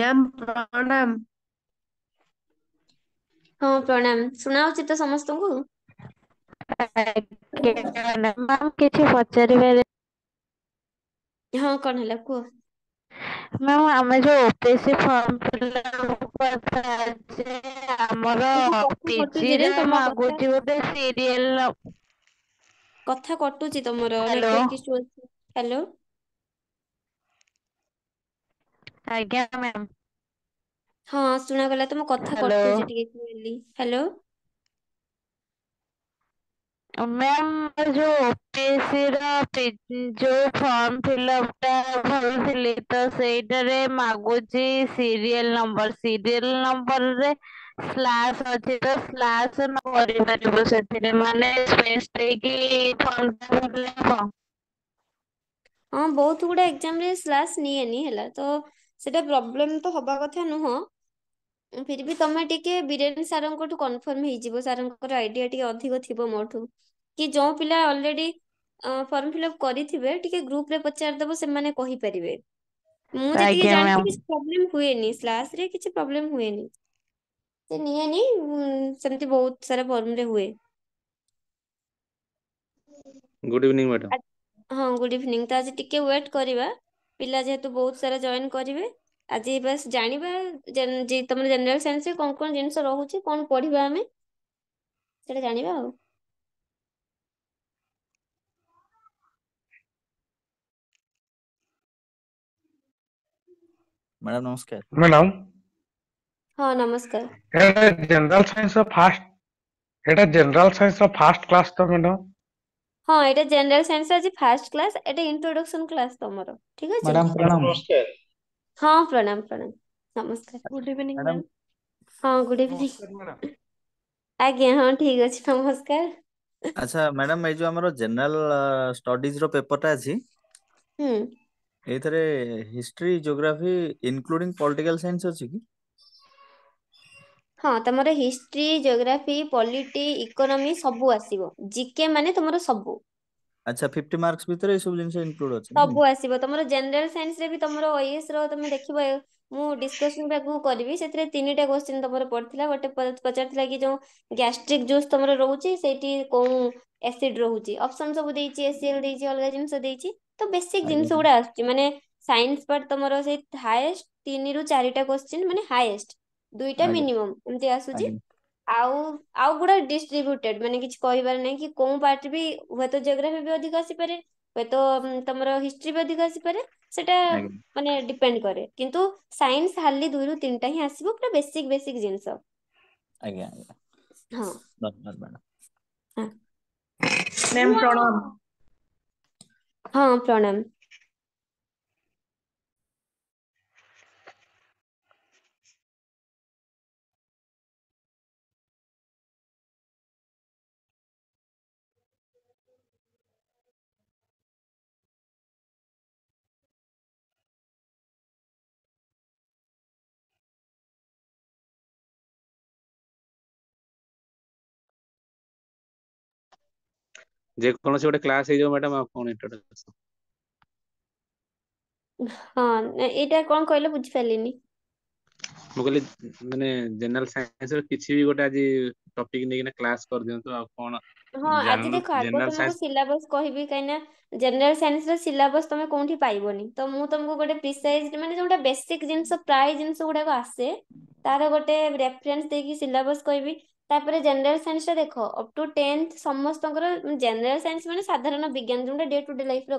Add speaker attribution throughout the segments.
Speaker 1: Ma'am প্রণাম ହଁ ପ୍ରଣାମ ଶୁଣାଉଛି ତ ସମସ୍ତଙ୍କୁ କିଛି ପଚାରିବାରେ ହଁ କଣ ହେଲା କୁହ ମ୍ୟାମ୍ ଆମେ ଯୋଉ ଓପିଏସସି ଫର୍ମ ଆମର ପିଜିରେ ତମ ଆଗୁଛି ଗୋଟେ ସିରିଏଲ କଥା କଟୁଛି ତମର ନେଟୱାର୍କ ଇସ୍ୟୁ ଅଛି ହ୍ୟାଲୋ ଆଜ୍ଞା ମ୍ୟାମ୍ ହଁ ଶୁଣାଗଲା ତମ କଥା କଟୁଛି ଟିକେ କ୍ଲିୟରଲି ହ୍ୟାଲୋ ମ୍ୟାମ୍ ଯୋଉ ଓପିଏସସି ର ଯୋଉ ଫର୍ମ ଫିଲଅପ ଟା ଭରୁଥିଲି ତ ସେଇଟାରେ ମାଗୁଛି ସିରିଏଲ ନମ୍ବର ସିରିଏଲ ନମ୍ବରରେ ସ୍ଲାସ୍ ଅଛି ତ ସ୍ଲାସ୍ ନ କରିପାରିବୁ ସେଥିରେ ମାନେ ସ୍ପେସ୍ ଦେଇକି ଫର୍ମ ଭରିଲେ ହଁ ବହୁତ ଗୁଡା ଏକ୍ଜାମ ରେ ସ୍ଲାସ୍ ନିଏନି ହେଲା ତ ସେଟା ପ୍ରୋବ୍ଲେମ ତ ହବା କଥା ନୁହଁ ଫିର ବି ତମେ ଟିକେ ବୀରେନ ସାରଙ୍କଠୁ କନଫର୍ମ ହେଇଯିବ ସାରଙ୍କର ଆଇଡିଆ ଟିକେ ଅଧିକ ଥିବ ମୋଠୁ କି ଯୋଉ ପିଲା ଅଲରେଡି ଫର୍ମ ଫିଲଅପ କରିଥିବେ ଟିକେ ଗ୍ରୁପରେ ପଚାରିଦବ ସେମାନେ କହିପାରିବେ ମୁଁ ଯେତିକି ଜାଣିଛି କିଛି ପ୍ରୋବ୍ଲେମ ହୁଏନି ସ୍ଲାସରେ କିଛି ପ୍ରୋବ୍ଲେମ ହୁଏନି ସେ ନିଏନି ସେମିତି ବହୁତ ସାରା ଫର୍ମରେ ହୁଏ
Speaker 2: ଗୁଡ ଇଭିନିଂ ମ୍ୟାଡାମ
Speaker 1: ହଁ ଗୁଡ ଇଭିନିଂ ତ ଆଜି ଟିକେ ୱେଟ୍ କରିବା ପିଲା ଯେହେତୁ ବହୁତ ସାରା ଜଏନ୍ କରିବେ ଆଜି ବାସ୍ ଜାଣିବା ତମର ଜେନେରାଲ ସାଇନ୍ସରେ କ'ଣ କ'ଣ ଜିନିଷ ରହୁଛି କ'ଣ ପଢିବା ଆମେ ସେଟା ଜାଣିବା ଆଉ
Speaker 2: ମ୍ୟାଡାମ ନମସ୍କାର ମ୍ୟାଡାମ
Speaker 1: ହଁ ନମସ୍କାର
Speaker 2: ଏଟା ଜେନେରାଲ ସାଇନ୍ସର ଫାର୍ଷ୍ଟ ଏଟା ଜେନେରାଲ ସାଇନ୍ସର ଫାର୍ଷ୍ଟ କ୍ଲାସ୍ ତ ମ୍ୟାଡାମ
Speaker 1: ହଁ ଏଇଟା ଜେନେରାଲ ସାଇନ୍ସ ଆଜି ଫାର୍ଷ୍ଟ କ୍ଲାସ୍ ଏଇଟା ଇଣ୍ଟ୍ରୋଡକ୍ସନ କ୍ଲାସ୍ ତମର ଠିକ ଅଛି ମ୍ୟାଡାମ ପ୍ରଣାମ ହଁ ପ୍ରଣାମ ପ୍ରଣାମ ନମସ୍କାର ଗୁଡ୍ ଇଭିନିଂ ମ୍ୟାମ୍ ହଁ ଗୁଡ୍ ଇଭିନିଂ ଆଜ୍ଞା ହଁ ଠିକ ଅଛି ନମସ୍କାର
Speaker 2: ଆଚ୍ଛା ମ୍ୟାଡାମ ଏଇ ଯୋଉ ଆମର ଜେନେରାଲ ଷ୍ଟଡିଜ ର ପେପରଟା ଅଛି ହୁଁ ଏଇଥିରେ history geography including political science ଅଛି କି
Speaker 1: ହଁ ତମର ହିଷ୍ଟ୍ରି ଜିଓଗ୍ରାଫି ପଲିଟି ଇକୋନୋମି ସବୁ ଆସିବ ଜିକେ ମାନେ ତମର ସବୁ
Speaker 2: ଆଚ୍ଛା 50 ମାର୍କସ୍ ଭିତରେ ଏସବୁ ଜିନିଷ ଇନକ୍ଲୁଡ୍ ଅଛି ସବୁ
Speaker 1: ଆସିବ ତମର ଜେନେରାଲ ସାଇନ୍ସ ରେ ବି ତମର ଓଏସ୍ ର ତମେ ଦେଖିବ ମୁଁ ଡିସ୍କସନ ବି ଆଗକୁ କରିବି ସେଥିରେ ତିନିଟା କ୍ୱେଶ୍ଚିନ୍ ତମର ପଡ଼ିଥିଲା ଗୋଟେ ପଚାରିଥିଲା କି ଯୋଉ ଗ୍ୟାଷ୍ଟ୍ରିକ ଜୁସ୍ ତମର ରହୁଛି ସେଇଠି କୋଉ ଏସିଡ୍ ରହୁଛି ଅପସନ୍ ସବୁ ଦେଇଛି ଏସିଏଲ୍ ଦେଇଛି ଅଲଗା ଜିନିଷ ଦେଇଛି ତ ବେସିକ୍ ଜିନିଷ ଗୁଡା ଆସୁଛି ମାନେ ସାଇନ୍ସ ପାର୍ଟ ତମର ସେଇ ହାଏଷ୍ଟ ତିନିରୁ ଚାରିଟା କ୍ୱେଶ୍ଚିନ୍ ମାନେ ହାଏଷ୍ଟ ଦୁଇଟା ମିନିମମ୍ ଏମିତି ଆସୁଛି ଆଉ ଆଉ ଗୁଡା ଡିଷ୍ଟ୍ରିବ୍ୟୁଟେଡ ମାନେ କିଛି କହିବାର ନାହିଁ କି କୋଉ ପାର୍ଟ ବି ହୁଏତ ଜିଓଗ୍ରାଫି ବି ଅଧିକ ଆସିପାରେ ହୁଏତ ତମର ହିଷ୍ଟ୍ରି ବି ଅଧିକ ଆସିପାରେ ସେଟା ମାନେ ଡିପେଣ୍ଡ କରେ କିନ୍ତୁ ସାଇନ୍ସ ଖାଲି ଦୁଇରୁ ତିନିଟା ହିଁ ଆସିବ ପୁରା ବେସିକ ବେସିକ ଜିନିଷ
Speaker 2: ଆଜ୍ଞା ହଁ
Speaker 1: ମ୍ୟାମ୍ ପ୍ରଣାମ ହଁ ପ୍ରଣାମ
Speaker 2: ଯେକୌଣସି ଗୋଟେ କ୍ଲାସ ହେଇଯିବ ମ୍ୟାଡାମ ଆଉ କଣ ଇଣ୍ଟ୍ରୋଡକ୍ସନ
Speaker 1: ହଁ ଏଇଟା କଣ କହିଲେ ବୁଝିପାରିଲିନି
Speaker 2: ମୁଁ କହିଲି ମାନେ ଜେନେରାଲ ସାଇନ୍ସ ର କିଛି ବି ଗୋଟେ ଆଜି ଟପିକ ନେଇକିନା କ୍ଲାସ କରିଦିଅନ୍ତୁ ଆଉ କଣ
Speaker 1: ହଁ ଆଜି ଦେଖ ଆଗ ତମକୁ ସିଲାବସ କହିବି କାହିଁକିନା ଜେନେରାଲ ସାଇନ୍ସ ର ସିଲାବସ ତମେ କୋଉଠି ପାଇବନି ତ ମୁଁ ତମକୁ ଗୋଟେ ପ୍ରିସାଇଜ ମାନେ ଯୋଉଟା ବେସିକ ଜିନିଷ ପ୍ରାୟ ଜିନିଷ ଗୁଡାକ ଆସେ ତାର ଗୋଟେ ରେଫରେନ୍ସ ଦେଇକି ସିଲାବସ କହିବି तापर जनरल साइंस रे देखो अप टू 10th समस्तंकर जनरल साइंस माने साधारण विज्ञान जों डे टू डे लाइफ रे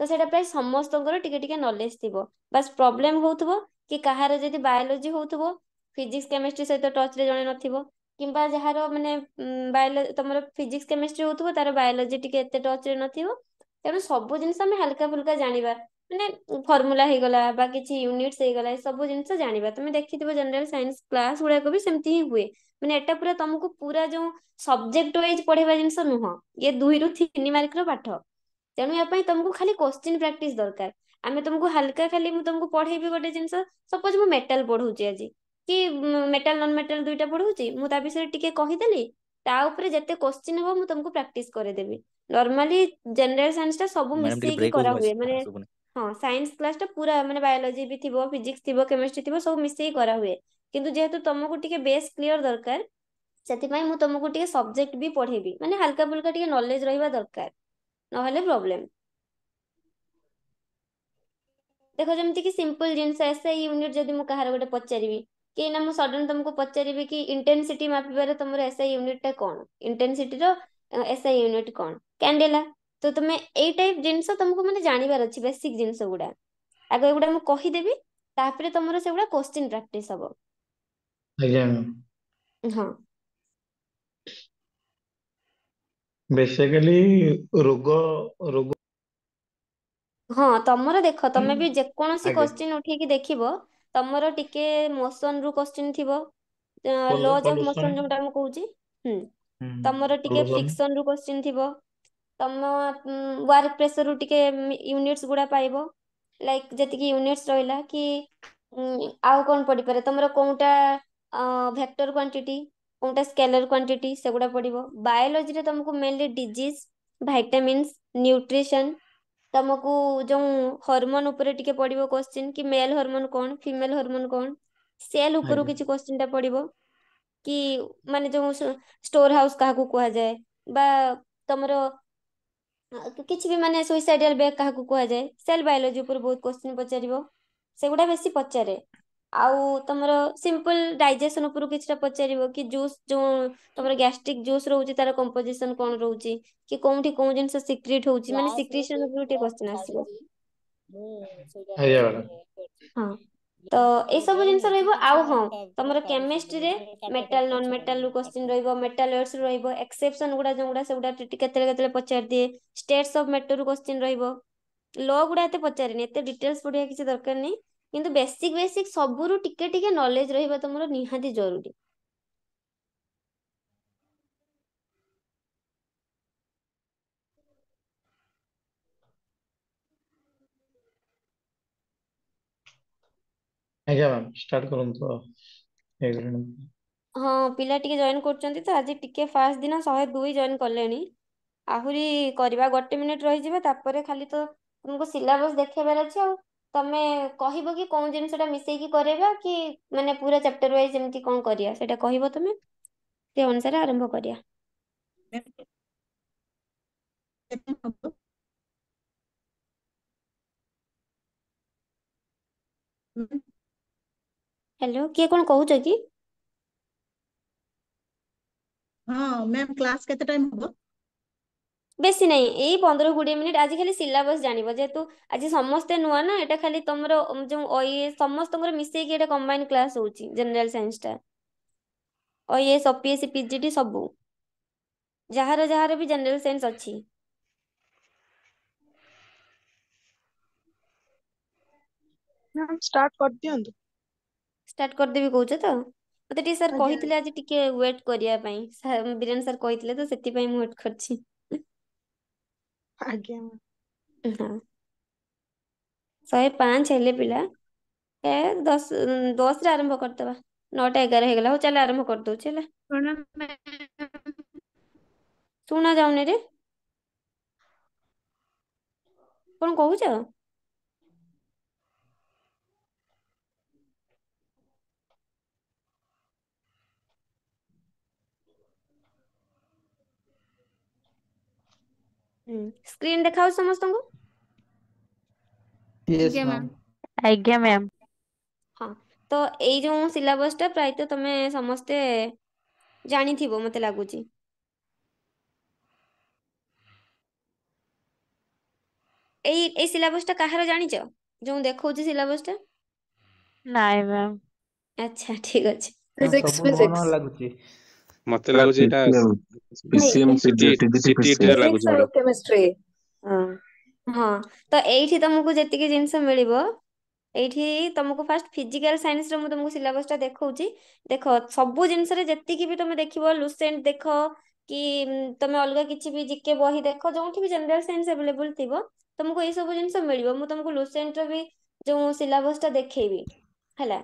Speaker 1: तो सेटा प्राय समस्तंकर टिके टिके बस प्रॉब्लम होउथबो कि कहार जदी बायोलॉजी होउथबो फिजिक्स केमिस्ट्री सहित टच रे जणे नथिबो किंबा जहारो माने बायोलॉजी तमरो फिजिक्स केमिस्ट्री होउथबो तारो बायोलॉजी टिके एते टच रे नथिबो तनो सब जिंस हम हल्का फुल्का जानिबा माने फार्मूला हे गला बा किछि यूनिट्स हे गला सब जिंस जानिबा तमे देखिथिबो जनरल साइंस क्लास उडा को भी सेमती हुए ମାନେ ଏଟା ପୁରା ତମକୁ ପୁରା ଯୋଉ ସବଜେକ୍ଟ ୱାଇଜ ପଢେଇବା ଜିନିଷ ନୁହଁ ଇଏ ଦୁଇରୁ ତିନି ମାର୍କର ପାଠ ତେଣୁ ୟା ପାଇଁ ତମକୁ ଖାଲି କୋଶ୍ଚିନ ପ୍ରାକ୍ଟିସ୍ ଦରକାର ଆମେ ତମକୁ ହାଲକା ଖାଲି ମୁଁ ତମକୁ ପଢେଇବି ଗୋଟେ ଜିନିଷ ସପୋଜ ମୁଁ ମେଟାଲ ପଢଉଛି ଆଜି କି ମେଟାଲ ନନ୍ ମେଟାଲ ଦୁଇଟା ପଢଉଛି ମୁଁ ତା ବିଷୟରେ ଟିକେ କହିଦେଲି ତା ଉପରେ ଯେତେ କୋଶ୍ଚିନ ହବ ମୁଁ ତମକୁ ପ୍ରାକ୍ଟିସ କରେଇଦେବି ନର୍ମାଲି ଜେନେରାଲ ସାଇନ୍ସଟା ସବୁ ମିଶେଇକି କରାହୁଏ ମାନେ ହଁ ସାଇନ୍ସ ଟା ପୁରା ମାନେ ବାୟୋଲୋଜି ବି ଥିବ ଫିଜିକ୍ସ ଥିବ କେମିଷ୍ଟ୍ରି ଥିବ ସବୁ ମିଶେଇକି କରାହୁଏ किंतु जेहेतु तुमको टिके बेस क्लियर दरकार सेतिपाई मु तुमको टिके सब्जेक्ट भी पढेबी माने हल्का फुल्का टिके नॉलेज रहिबा दरकार नहले प्रॉब्लम देखो जमिति कि सिंपल जिंस ऐसे यूनिट जदि मु कहार गोटे पचारीबी के ना मु सडन तुमको पचारीबी कि इंटेंसिटी मापी बारे तुमरो ऐसे यूनिट ता कोन इंटेंसिटी रो ऐसे यूनिट कोन कैंडेला तो तुम्हें ए टाइप जिंस तुमको माने जानिबार अछि बेसिक जिंस गुडा अगर गुडा मु कहि देबी तापरे तुमरो से गुडा क्वेश्चन प्रैक्टिस हबो
Speaker 2: आइडिया में हाँ बेसिकली ରୋଗ ରୋଗ
Speaker 1: ହଁ ତମର ଦେଖ ତମେ ବି ଯେକୌଣସି ଆଜ୍ଞା କ୍ୱେଶ୍ଚିନ୍ ଉଠେଇକି ଦେଖିବ ତମର ଟିକେ motion ରୁ କ୍ୱେଶ୍ଚିନ୍ ଥିବ ଲଜ୍ ଅଫ୍ ପଲ୍ୟୁସନ୍ ମୋସନ ଯୋଉଟା ମୁଁ କହୁଛି ହୁଁ
Speaker 2: ତମର ଟିକେ ପଲ୍ୟୁସନ୍ ଫ୍ରିକ୍ସନ୍
Speaker 1: ରୁ କ୍ୱେଶ୍ଚିନ୍ ଥିବ ତମ ୱାର୍କ ପ୍ରେସର ରୁ ଟିକେ ୟୁନିଟ୍ସ ଗୁଡା ପାଇବ ଲାଇକ୍ ଯେତିକି ୟୁନିଟ୍ସ ରହିଲା କି ଉଁ, ଆଉ କଣ ପଡିପାରେ ତମର କୋଉଟା वेक्टर क्वांटिटी कौटा स्केलर क्वांटिटी से गुड़ा पड़ो बायोलोजी तुमको मेनली डिजिज भाइटामस न्यूट्रिशन तुमको जो हरमोन टे पड़ो क्वेश्चन कि मेल हरमोन कौन फिमेल हरमोन कौन सेल उपर कि क्वेश्चन टा पड़ो कि मान जो स्टोर हाउस क्या कहा जाए बा तुम किसी भी मानते सुइसाइडल बैग क्या कहुए सेल बायोलोजी बहुत क्वेश्चन पचार से गुड़ा बेस पचारे ଆଉ ତମର ସିମ୍ପଲ ଡାଇଜେସନ ଉପରୁ କିଛିଟା ପଚାରିବ କି ଜୁସ୍ ଯୋଉ ତମର ଗ୍ୟାଷ୍ଟ୍ରିକ ଜୁସ୍ ରହୁଛି ତାର କମ୍ପୋଜିସନ କଣ ରହୁଛି କି କୋଉଠି କୋଉ ଜିନିଷ ସିକ୍ରେଟ ହଉଛି ମାନେ ସିକ୍ରିସନ ଉପରୁ ଟିକେ କ୍ୱେଶ୍ଚନ ଆସିବ ହଁ ତ ଏସବୁ ଜିନିଷ ରହିବ ଆଉ ହଁ ତମର କେମିଷ୍ଟ୍ରିରେ ମେଟାଲ ନନ ମେଟାଲ ରୁ କ୍ୱେଶ୍ଚନ ରହିବ ମେଟାଲ ୱେଟ୍ସ ରହିବ ଏକ୍ସେପସନ ଗୁଡା ଯୋଉଗୁଡା ସେଗୁଡା କେତେବେଳେ କେତେବେଳେ ପଚାରି ଦିଏ ଷ୍ଟେଟ୍ସ ଅଫ ମେଟର ରୁ କ୍ୱେଶ୍ଚନ ରହିବ ଲ ଗୁଡା ଏତେ ପଚାରେନି ଏତେ ଡିଟେଲ୍ସ ପଢିବା କିଛି ଦରକାର ନାହିଁ କିନ୍ତୁ ବେସିକ ବେସିକ ସବୁରୁ ଟିକେ ଟିକେ ନଲେଜ ରହିବା ତମର ନିହାତି ଜରୁରୀ
Speaker 2: ଆଜ୍ଞା ମ୍ୟାମ୍ ଷ୍ଟାର୍ଟ କରନ୍ତୁ ହେଇଗଲାଣି
Speaker 1: ହଁ ପିଲା ଟିକେ ଜଏନ୍ କରୁଛନ୍ତି ତ ଆଜି ଟିକେ ଫାଷ୍ଟ ଦିନ ଶହେ ଦୁଇ ଜଏନ୍ କଲେଣି ଆହୁରି କରିବା ଗୋଟେ ମିନିଟ୍ ରହିଯିବା ତାପରେ ଖାଲି ତ ତୁମକୁ ସିଲାବସ୍ ଦେଖେଇବାର ଅଛି ଆଉ ତମେ କହିବ କି କୋଉ ଜିନିଷଟା ମିଶେଇକି କରିବା କି ମାନେ ପୁରା ଚାପ୍ଟର ୱାଇଜ ଏମିତି କଣ କରିବା ସେଇଟା କହିବ ତମେ ସେ ଅନୁସାରେ ଆରମ୍ଭ କରିବା ହ୍ୟାଲୋ କିଏ କଣ କହୁଛ କି ହଁ ମ୍ୟାମ୍ କ୍ଲାସ୍ କେତେ ଟାଇମ୍ ହବ বেশি ନାହିଁ ଏଇ ପନ୍ଦର କୋଡିଏ ମିନିଟ ଆଜି ଖାଲି ସିଲାବସ ଜାଣିବ ଯେହେତୁ ଆଜି ସମସ୍ତେ ନୂଆ ନା ଏଇଟା ଖାଲି ତମର ଯୋଉ ଇଏ ସମସ୍ତଙ୍କର ମିଶେଇକି ଏଇଟା କମ୍ବାଇନ୍ କ୍ଲାସ ହଉଛି ଜେନେରାଲ ସାଇନ୍ସଟା ଇଏସ୍ ଓପିଏସ୍ ପିଜିଟି ସବୁ ଯାହାର ଯାହାର ବି ଜେନେରାଲ ସାଇନ୍ସ ଅଛି ଷ୍ଟାର୍ଟ କରିଦିଅନ୍ତୁ ଷ୍ଟାର୍ଟ କରିଦେବି କହୁଛ ତ ମତେ ଟିକେ ସାର୍ କହିଥିଲେ ଆଜି ଟିକେ ୱେଟ୍ କରିବା ପାଇଁ ବୀରେନ ସାର୍ କହିଥିଲେ ତ ସେଥିପାଇଁ ମୁଁ ୱେଟ୍ କରିଛି ଆଜ୍ଞା हाँ ଶହେ ପାଞ୍ଚ ହେଲେ ପିଲା ଏ ଦଶ ଦଶରେ ଆରମ୍ଭ କରିଦେବା ନଅଟା ଏଗାର ହେଇଗଲା ହଉ ଚାଲ ଆରମ୍ଭ କରିଦଉଛି ହେଲା ଶୁଣା ଯାଉନି ରେ କଣ କହୁଛ ସ୍କ୍ରିନ୍ ଦେଖାଉଛି ସମସ୍ତଙ୍କୁ ଆଜ୍ଞା ମ୍ୟାମ୍ ହଁ ତ ଏଇ ଯୋଉ ସିଲାବସଟା ପ୍ରାୟତଃ ତମେ ସମସ୍ତେ ଜାଣିଥିବ ମତେ ଲାଗୁଛି ଏଇ ଏଇ ସିଲାବସଟା କାହାର ଜାଣିଛ ଯୋଉ ଦେଖଉଛି ସିଲାବସଟା ନାଇଁ ମ୍ୟାମ୍ ଆଚ୍ଛା ଠିକ ଅଛି ଫିଜିକ୍ସ ଫିଜିକ୍ସ
Speaker 2: ଲାଗୁଛି ମତେ ଲାଗୁଛି ଏଇଟା ପିସିଏମ ସିଟି ଲାଗୁଛି
Speaker 1: କେମିଷ୍ଟ୍ରି ହଁ ତ ଏଇଠି ତମକୁ ଯେତିକି ଜିନିଷ ମିଳିବ ଏଇଠି ତମକୁ ଫାର୍ଷ୍ଟ ଫିଜିକାଲ ସାଇନ୍ସର ମୁଁ ତମକୁ ସିଲାବସଟା ଦେଖଉଛି ଦେଖ ସବୁ ଜିନିଷରେ ଯେତିକି ବି ତମେ ଦେଖିବ ଲୁସେଣ୍ଟ ଦେଖ କି ତମେ ଅଲଗା କିଛି ବି ଜିକେ ବହି ଦେଖ ଯୋଉଠି ବି ଜେନେରାଲ ସାଇନ୍ସ ଆଭେଲେବୁଲ ଥିବ ତମକୁ ଏଇ ସବୁ ଜିନିଷ ମିଳିବ ମୁଁ ତମକୁ ଲୁସେଣ୍ଟର ବି ଯୋଉ ସିଲାବସଟା ଦେଖେଇବି ହେଲା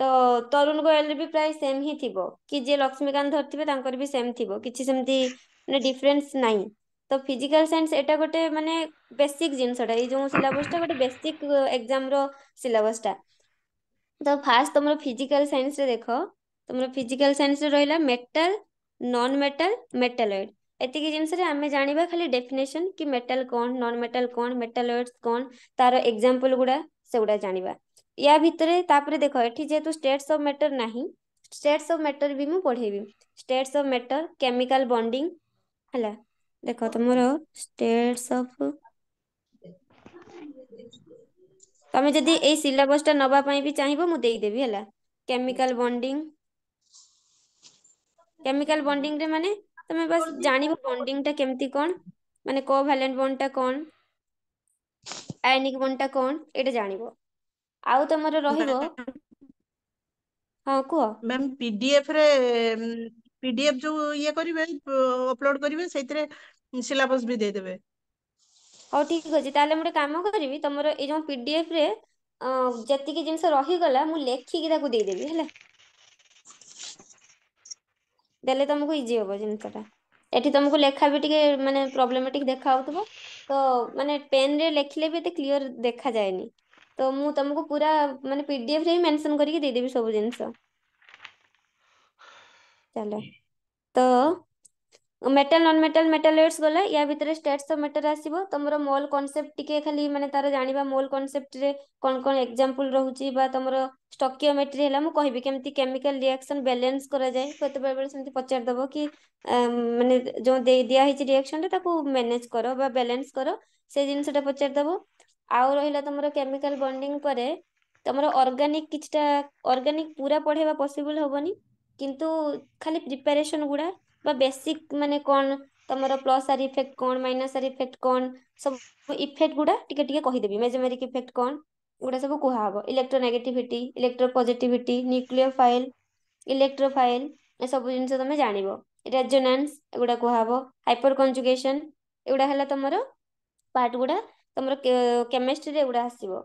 Speaker 1: ତ ତରୁଣ ଗୋୟାଲରେ ବି ପ୍ରାୟ ସେମ୍ ହିଁ ଥିବ କି ଯିଏ ଲକ୍ଷ୍ମୀକାନ୍ତ ଧରିଥିବେ ତାଙ୍କର ବି ସେମ୍ ଥିବ କିଛି ସେମିତି ମାନେ ଡିଫରେନ୍ସ ନାହିଁ ତ ଫିଜିକାଲ ସାଇନ୍ସ ଏଟା ଗୋଟେ ମାନେ ବେସିକ ଜିନିଷଟା ଏଇ ଯୋଉ ସିଲାବସଟା ଗୋଟେ ବେସିକ ଏକ୍ଜାମର ସିଲାବସଟା ତ ଫାର୍ଷ୍ଟ ତମର ଫିଜିକାଲ ସାଇନ୍ସରେ ଦେଖ ତମର ଫିଜିକାଲ ସାଇନ୍ସରେ ରହିଲା ମେଟାଲ ନନ୍ ମେଟାଲ ମେଟାଲଏଡ୍ ଏତିକି ଜିନିଷରେ ଆମେ ଜାଣିବା ଖାଲି ଡେଫିନେସନ୍ କି ମେଟାଲ କ'ଣ ନନ୍ ମେଟାଲ କ'ଣ ମେଟାଲଏଡ୍ସ କ'ଣ ତାର ଏକ୍ଜାମ୍ପଲ୍ ଗୁଡ଼ା ସେଗୁଡ଼ା ଜାଣିବା ୟା ଭିତରେ ତାପରେ ଦେଖ ଏଠି ଯେହେତୁ ଷ୍ଟେଟ୍ସ ଅଫ୍ ମ୍ୟାଟର ନାହିଁ ଷ୍ଟେଟ୍ସ ଅଫ୍ ମ୍ୟାଟର ବି ମୁଁ ପଢ଼େଇବି states of matter chemical bonding ହେଲା ଦେଖ ତମର ଷ୍ଟେଟ୍ସ ଅଫ୍ ତମେ ଯଦି ଏଇ ସିଲାବସଟା ନବା ପାଇଁ ବି ଚାହିଁବ ମୁଁ ଦେଇଦେବି ହେଲା କେମିକାଲ ବଣ୍ଡିଂ କେମିକାଲ ବଣ୍ଡିଂରେ ମାନେ ତମେ ବାସ୍ ଜାଣିବ ବଣ୍ଡିଂଟା କେମିତି କ'ଣ ମାନେ କୋଭାଲେଣ୍ଟ ବଣ୍ଡଟା କ'ଣ ଆୟନିକ ବଣ୍ଡଟା କ'ଣ ଏଇଟା ଜାଣିବ ଆଉ ତମର ରହିବ ହଁ କୁହ ମ୍ୟାମ୍ ପିଡିଏଫ୍ ରେ ପିଡିଏଫ୍ ଯୋଉ ଇଏ କରିବେ ଅପଲୋଡ୍ କରିବେ ସେଇଥିରେ ସିଲାବସ୍ ବି ଦେଇଦେବେ ହଉ ଠିକ ଅଛି ତାହେଲେ ମୁଁ ଗୋଟେ କାମ କରିବି ତମର ଏଇ ଯୋଉ ପିଡିଏଫ୍ ରେ ଯେତିକି ଜିନିଷ ରହିଗଲା ମୁଁ ଲେଖିକି ତାକୁ ଦେଇଦେବି ହେଲା ଦେଲେ ତମକୁ ଇଜି ହବ ଜିନିଷଟା ଏଠି ତମକୁ ଲେଖା ବି ଟିକେ ମାନେ ପ୍ରୋବ୍ଲେମେଟିକ୍ ଦେଖା ହଉଥିବ ତ ମାନେ ପେନ୍ରେ ଲେଖିଲେ ବି ଏତେ କ୍ଲିଅର ଦେଖାଯାଏନି ତ ମୁଁ ତମକୁ ପୁରା ମାନେ ପିଡିଏଫ ରେ ହିଁ ମେନସନ କରିକି ଦେଇଦେବି ସବୁ ଜିନିଷ ଚାଲ ତ মেটাল নন মেটাল মেটালেটস গলা ইয়া ভিতরে স্টেটস অফ ম্যাটার আসিব তোমার মোল কনসেপ্ট টিকে খালি মানে তার জানিবা মোল কনসেপ্ট রে কোন কোন এক্সাম্পল রহুচি বা তোমার স্টকিওমেট্রি হেলা মু কহিবি কেমতি কেমিক্যাল রিয়াকশন ব্যালেন্স করা যায় কত বার বার সেমতি পচার দব কি মানে যে দিয়া হইছে রিয়াকশন রে তাকু ম্যানেজ করো বা ব্যালেন্স করো সেই জিনিসটা পচার দব ଆଉ ରହିଲା ତମର କେମିକାଲ ବଣ୍ଡିଂ ପରେ ତମର ଅର୍ଗାନିକ କିଛିଟା ଅର୍ଗାନିକ ପୁରା ପଢ଼େଇବା ପସିବୁଲ ହବନି କିନ୍ତୁ ଖାଲି ପ୍ରିପାରେସନ୍ ଗୁଡ଼ା ବା ବେସିକ୍ ମାନେ କ'ଣ ତମର ପ୍ଲସ୍ ଆର୍ ଇଫେକ୍ଟ କ'ଣ ମାଇନସ୍ ଆର୍ ଇଫେକ୍ଟ କ'ଣ ସବୁ ଇଫେକ୍ଟ ଗୁଡ଼ା ଟିକେ ଟିକେ କହିଦେବି ମେଜୋମେରିକ ଇଫେକ୍ଟ କ'ଣ ଗୁଡ଼ା ସବୁ କୁହାହବ electronegativity electro positivity nucleophile electrophile ଏସବୁ ଜିନିଷ ତମେ ଜାଣିବ ରେଜୋନାନ୍ସ ଏଗୁଡ଼ା କୁହାହବ ହାଇପର କଞ୍ଜୁଗେସନ୍ ଏଗୁଡ଼ା ହେଲା ତମର ପାର୍ଟ ଗୁଡ଼ା ତମର କେମିଷ୍ଟ୍ରିରେ ଏଗୁଡା ଆସିବ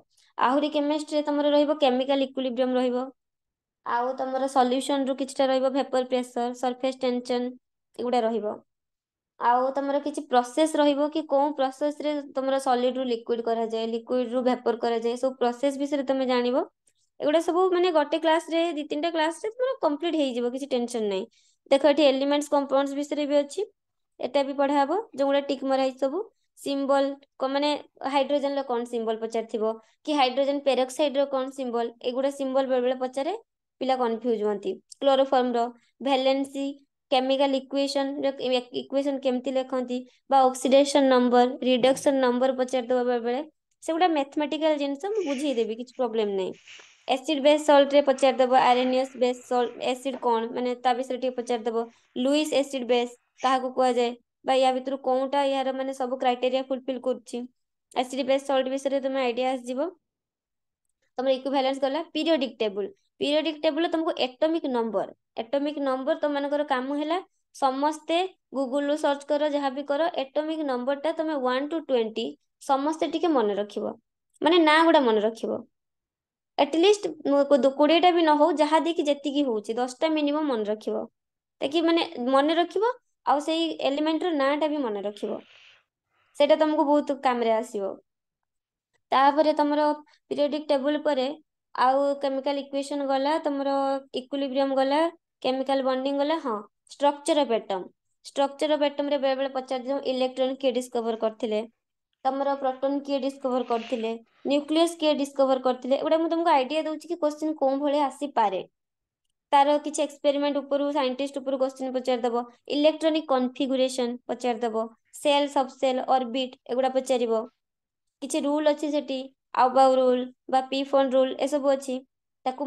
Speaker 1: ଆହୁରି କେମିଷ୍ଟ୍ରିରେ ତମର ରହିବ କେମିକାଲ ଇକୁଲିବ୍ରିୟମ ରହିବ ଆଉ ତମର ସଲ୍ୟୁସନରୁ କିଛିଟା ରହିବ ଭେପର ପ୍ରେସର ସରଫେସ୍ ଟେନସନ୍ ଏଗୁଡା ରହିବ ଆଉ ତମର କିଛି ପ୍ରୋସେସ୍ ରହିବ କି କୋଉ ପ୍ରୋସେସ୍ରେ ତମର ସଲିଡ୍ରୁ ଲିକ୍ୱିଡ୍ କରାଯାଏ ଲିକ୍ୱିଡ୍ରୁ ଭେପର କରାଯାଏ ସବୁ ପ୍ରୋସେସ୍ ବିଷୟରେ ତମେ ଜାଣିବ ଏଗୁଡା ସବୁ ମାନେ ଗୋଟେ କ୍ଲାସ୍ରେ ଦି ତିନିଟା କ୍ଲାସ୍ରେ ତମର କମ୍ପ୍ଲିଟ୍ ହେଇଯିବ କିଛି ଟେନସନ୍ ନାହିଁ ଦେଖ ଏଠି ଏଲିମେଣ୍ଟସ୍ କମ୍ପାଉଣ୍ଡସ୍ ବିଷୟରେ ବି ଅଛି ଏଟା ବି ପଢା ହବ ଯୋଉଗୁଡା ଟିକ୍ ମରା ହେଇଛି ସବୁ ସିମ୍ବଲ ମାନେ ହାଇଡ୍ରୋଜେନର କ'ଣ ସିମ୍ବଲ ପଚାରିଥିବ କି ହାଇଡ୍ରୋଜେନ ପେରୋକ୍ସାଇଡର କ'ଣ ସିମ୍ବଲ ଏଗୁଡ଼ା ସିମ୍ବଲ ବେଳେବେଳେ ପଚାରେ ପିଲା କନଫ୍ୟୁଜ ହୁଅନ୍ତି କ୍ଲୋରୋଫର୍ମର ଭ୍ୟାଲେନ୍ସି କେମିକାଲ ଇକ୍ୱେସନର ଇକ୍ୱେସନ କେମିତି ଲେଖନ୍ତି ବା ଅକ୍ସିଡେସନ ନମ୍ବର ରିଡକ୍ସନ ନମ୍ବର ପଚାରିଦେବ ବେଳେବେଳେ ସେଗୁଡ଼ା ମ୍ୟାଥମେଟିକାଲ ଜିନିଷ ମୁଁ ବୁଝେଇଦେବି କିଛି ପ୍ରୋବ୍ଲେମ୍ ନାହିଁ ଏସିଡ୍ ବେସ୍ ସଲ୍ଟରେ ପଚାରିଦେବ ଆରେନିୟସ୍ ବେସ୍ ସଲ୍ଟ ଏସିଡ୍ କ'ଣ ମାନେ ତା ବିଷୟରେ ଟିକେ ପଚାରିଦେବ ଲୁଇସ୍ ଏସିଡ୍ ବେସ୍ କାହାକୁ କୁହାଯାଏ বা ୟା ଭିତରୁ କୋଉଟା ୟାର ମାନେ ସବୁ କ୍ରାଇଟେରିଆ ଫୁଲଫିଲ କରୁଛି ଏସିଡ୍ ବେସ୍ ସଲ୍ଟ ବିଷୟରେ ତୁମେ ଆଇଡିଆ ଆସିଯିବ ତମର ଇକ୍ୱିଭାଲେନ୍ସ ଗଲା ପିରିୟୋଡିକ ଟେବୁଲ ପିରିୟୋଡିକ ଟେବୁଲ ତମକୁ ଏଟମିକ ନମ୍ବର ଏଟମିକ ନମ୍ବର ତମମାନଙ୍କର କାମ ହେଲା ସମସ୍ତେ ଗୁଗୁଲରୁ ସର୍ଚ୍ଚ କର ଯାହା ବି କର ଏଟମିକ ନମ୍ବରଟା ତମେ ୱାନ୍ ଟୁ ଟ୍ୱେଣ୍ଟି ସମସ୍ତେ ଟିକେ ମନେ ରଖିବ ମାନେ ନାଁ ଗୁଡ଼ା ମନେ ରଖିବ ଆଟଲିଷ୍ଟ କୋଡ଼ିଏଟା ବି ନ ହଉ ଯାହା ଦେଇକି ଯେତିକି ହଉଛି ଦଶଟା ମିନିମମ୍ ମନେ ରଖିବ ତାକି ମାନେ ମନେ ରଖିବ ଆଉ ସେଇ ଏଲିମେଣ୍ଟର ନାଁଟା ବି ମନେ ରଖିବ ସେଇଟା ତମକୁ ବହୁତ କାମରେ ଆସିବ ତାପରେ ତମର ପିରିଅଡିକ୍ ଟେବୁଲ ପରେ ଆଉ କେମିକାଲ ଇକ୍ୱେସନ ଗଲା ତମର ଇକ୍ୱିଲିବ୍ରିୟମ ଗଲା କେମିକାଲ ବଣ୍ଡିଙ୍ଗ ଗଲା ହଁ structure of atom structure of ଏଟମ୍ରେ ବେଳେବେଳେ ପଚାରିଦେଉ ଇଲେକ୍ଟ୍ରୋନ କିଏ ଡିସ୍କଭର କରିଥିଲେ ତମର ପ୍ରୋଟନ କିଏ ଡିସ୍କଭର କରିଥିଲେ ନ୍ୟୁକ୍ଲିୟସ୍ କିଏ ଡିସ୍କଭର କରିଥିଲେ ଏଗୁଡ଼ା ମୁଁ ତମକୁ ଆଇଡିଆ ଦଉଛି କି କୋଶ୍ଚିନ୍ କୋଉ ଭଳିଆ ଆସିପାରେ तार किसी एक्सपेरिमेंट सैंटिस्ट क्वेश्चन पचारद इलेक्ट्रोनिक कनफिगुरेसन पचारद सेल सब सेल अरबिट एगुरा पचार किसी रूल अच्छे से रूल पी फोन रूल ये सब अच्छी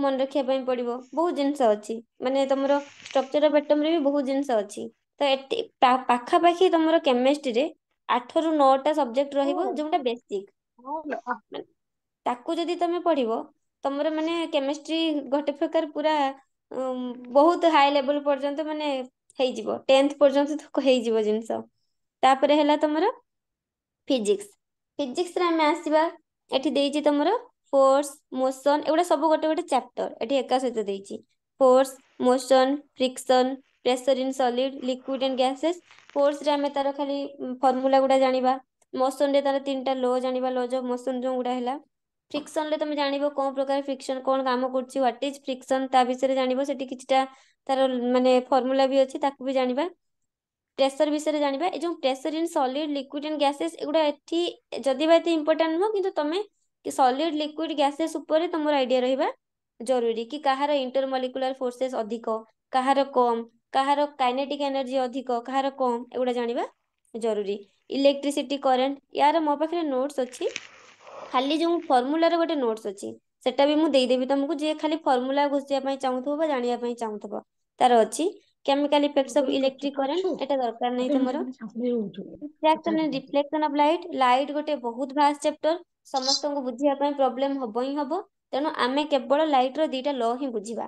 Speaker 1: मन रखा पड़ो बहुत जिनस अच्छी मानते तुम स्ट्रक्चर अफ एटम बहुत जिन अच्छी तो पखापाखि तुम केमिस्ट्री में आठ रु नौटा सब्जेक्ट रोटा बेसिक तुम पढ़ तुम मानते केमेस्ट्री गोटे प्रकार पूरा ବହୁତ ହାଇ ଲେଭେଲ ପର୍ଯ୍ୟନ୍ତ ମାନେ ହେଇଯିବ ଟେନ୍ଥ ପର୍ଯ୍ୟନ୍ତ ହେଇଯିବ ଜିନିଷ ତାପରେ ହେଲା ତମର ଫିଜିକ୍ସ ଫିଜିକ୍ସରେ ଆମେ ଆସିବା ଏଠି ଦେଇଛି ତମର ଫୋର୍ସ ମୋସନ ଏଗୁଡ଼ା ସବୁ ଗୋଟେ ଗୋଟେ ଚାପ୍ଟର ଏଠି ଏକା ସହିତ ଦେଇଛି force motion friction pressure in solid liquid and gases ଫୋର୍ସରେ ଆମେ ତାର ଖାଲି ଫର୍ମୁଲା ଗୁଡ଼ା ଜାଣିବା ମୋସନରେ ତାର ତିନିଟା ଲ ଜାଣିବା ଲଜ୍ ଅଫ୍ ମୋସନ ଗୁଡ଼ା ହେଲା ଫ୍ରିକ୍ସନରେ ତମେ ଜାଣିବ କୋଉ ପ୍ରକାର ଫ୍ରିକ୍ସନ କଣ କାମ କରୁଛି ହ୍ୱାଟ ଇଜ ଫ୍ରିକ୍ସନ ତା ବିଷୟରେ ଜାଣିବ ସେଠି କିଛିଟା ତାର ମାନେ ଫର୍ମୁଲା ବି ଅଛି ତାକୁ ବି ଜାଣିବା ପ୍ରେସର ବିଷୟରେ ଜାଣିବା ଏ ଯେଉଁ pressure in solid liquid and gases ଏଗୁଡ଼ା ଏଠି ଯଦି ବା ଏତେ ଇମ୍ପୋର୍ଟାଣ୍ଟ ନୁହଁ କିନ୍ତୁ ତମେ ସଲିଡ ଲିକ୍ୱିଡ ଗ୍ୟାସେସ୍ ଉପରେ ତମର ଆଇଡିଆ ରହିବା ଜରୁରୀ କି କାହାର ଇଣ୍ଟରମଲିକୁଲାର ଫୋର୍ସେସ୍ ଅଧିକ କାହାର କମ୍ କାହାର କାଇନେଟିକ୍ ଏନର୍ଜି ଅଧିକ କାହାର କମ୍ ଏଗୁଡ଼ା ଜାଣିବା ଜରୁରୀ ଇଲେକ୍ଟ୍ରିସିଟି କରେଣ୍ଟ ୟାର ମୋ ପାଖରେ ନୋଟ୍ସ ଅଛି ଖାଲି ଯେଉଁ ଫର୍ମୁଲାର ଗୋଟେ ନୋଟ୍ସ ଅଛି ସେଟା ବି ମୁଁ ଦେଇଦେବି ତମକୁ ଯିଏ ଖାଲି ଫର୍ମୁଲା ଘୋଷିବା ପାଇଁ ଚାହୁଁଥିବ ବା ଜାଣିବା ପାଇଁ ଚାହୁଁଥିବ ତାର ଅଛି chemical effects of electric current ଏଟା ଦରକାର ନାହିଁ ତମର
Speaker 2: refraction
Speaker 1: reflection of light light ଗୋଟେ ବହୁତ ଭାଷ୍ଟ ଚାପ୍ଟର ସମସ୍ତଙ୍କୁ ବୁଝିବା ପାଇଁ ପ୍ରୋବ୍ଲେମ ହବ ହିଁ ହବ ତେଣୁ ଆମେ କେବଳ ର ଦିଟା ଲ ହିଁ ବୁଝିବା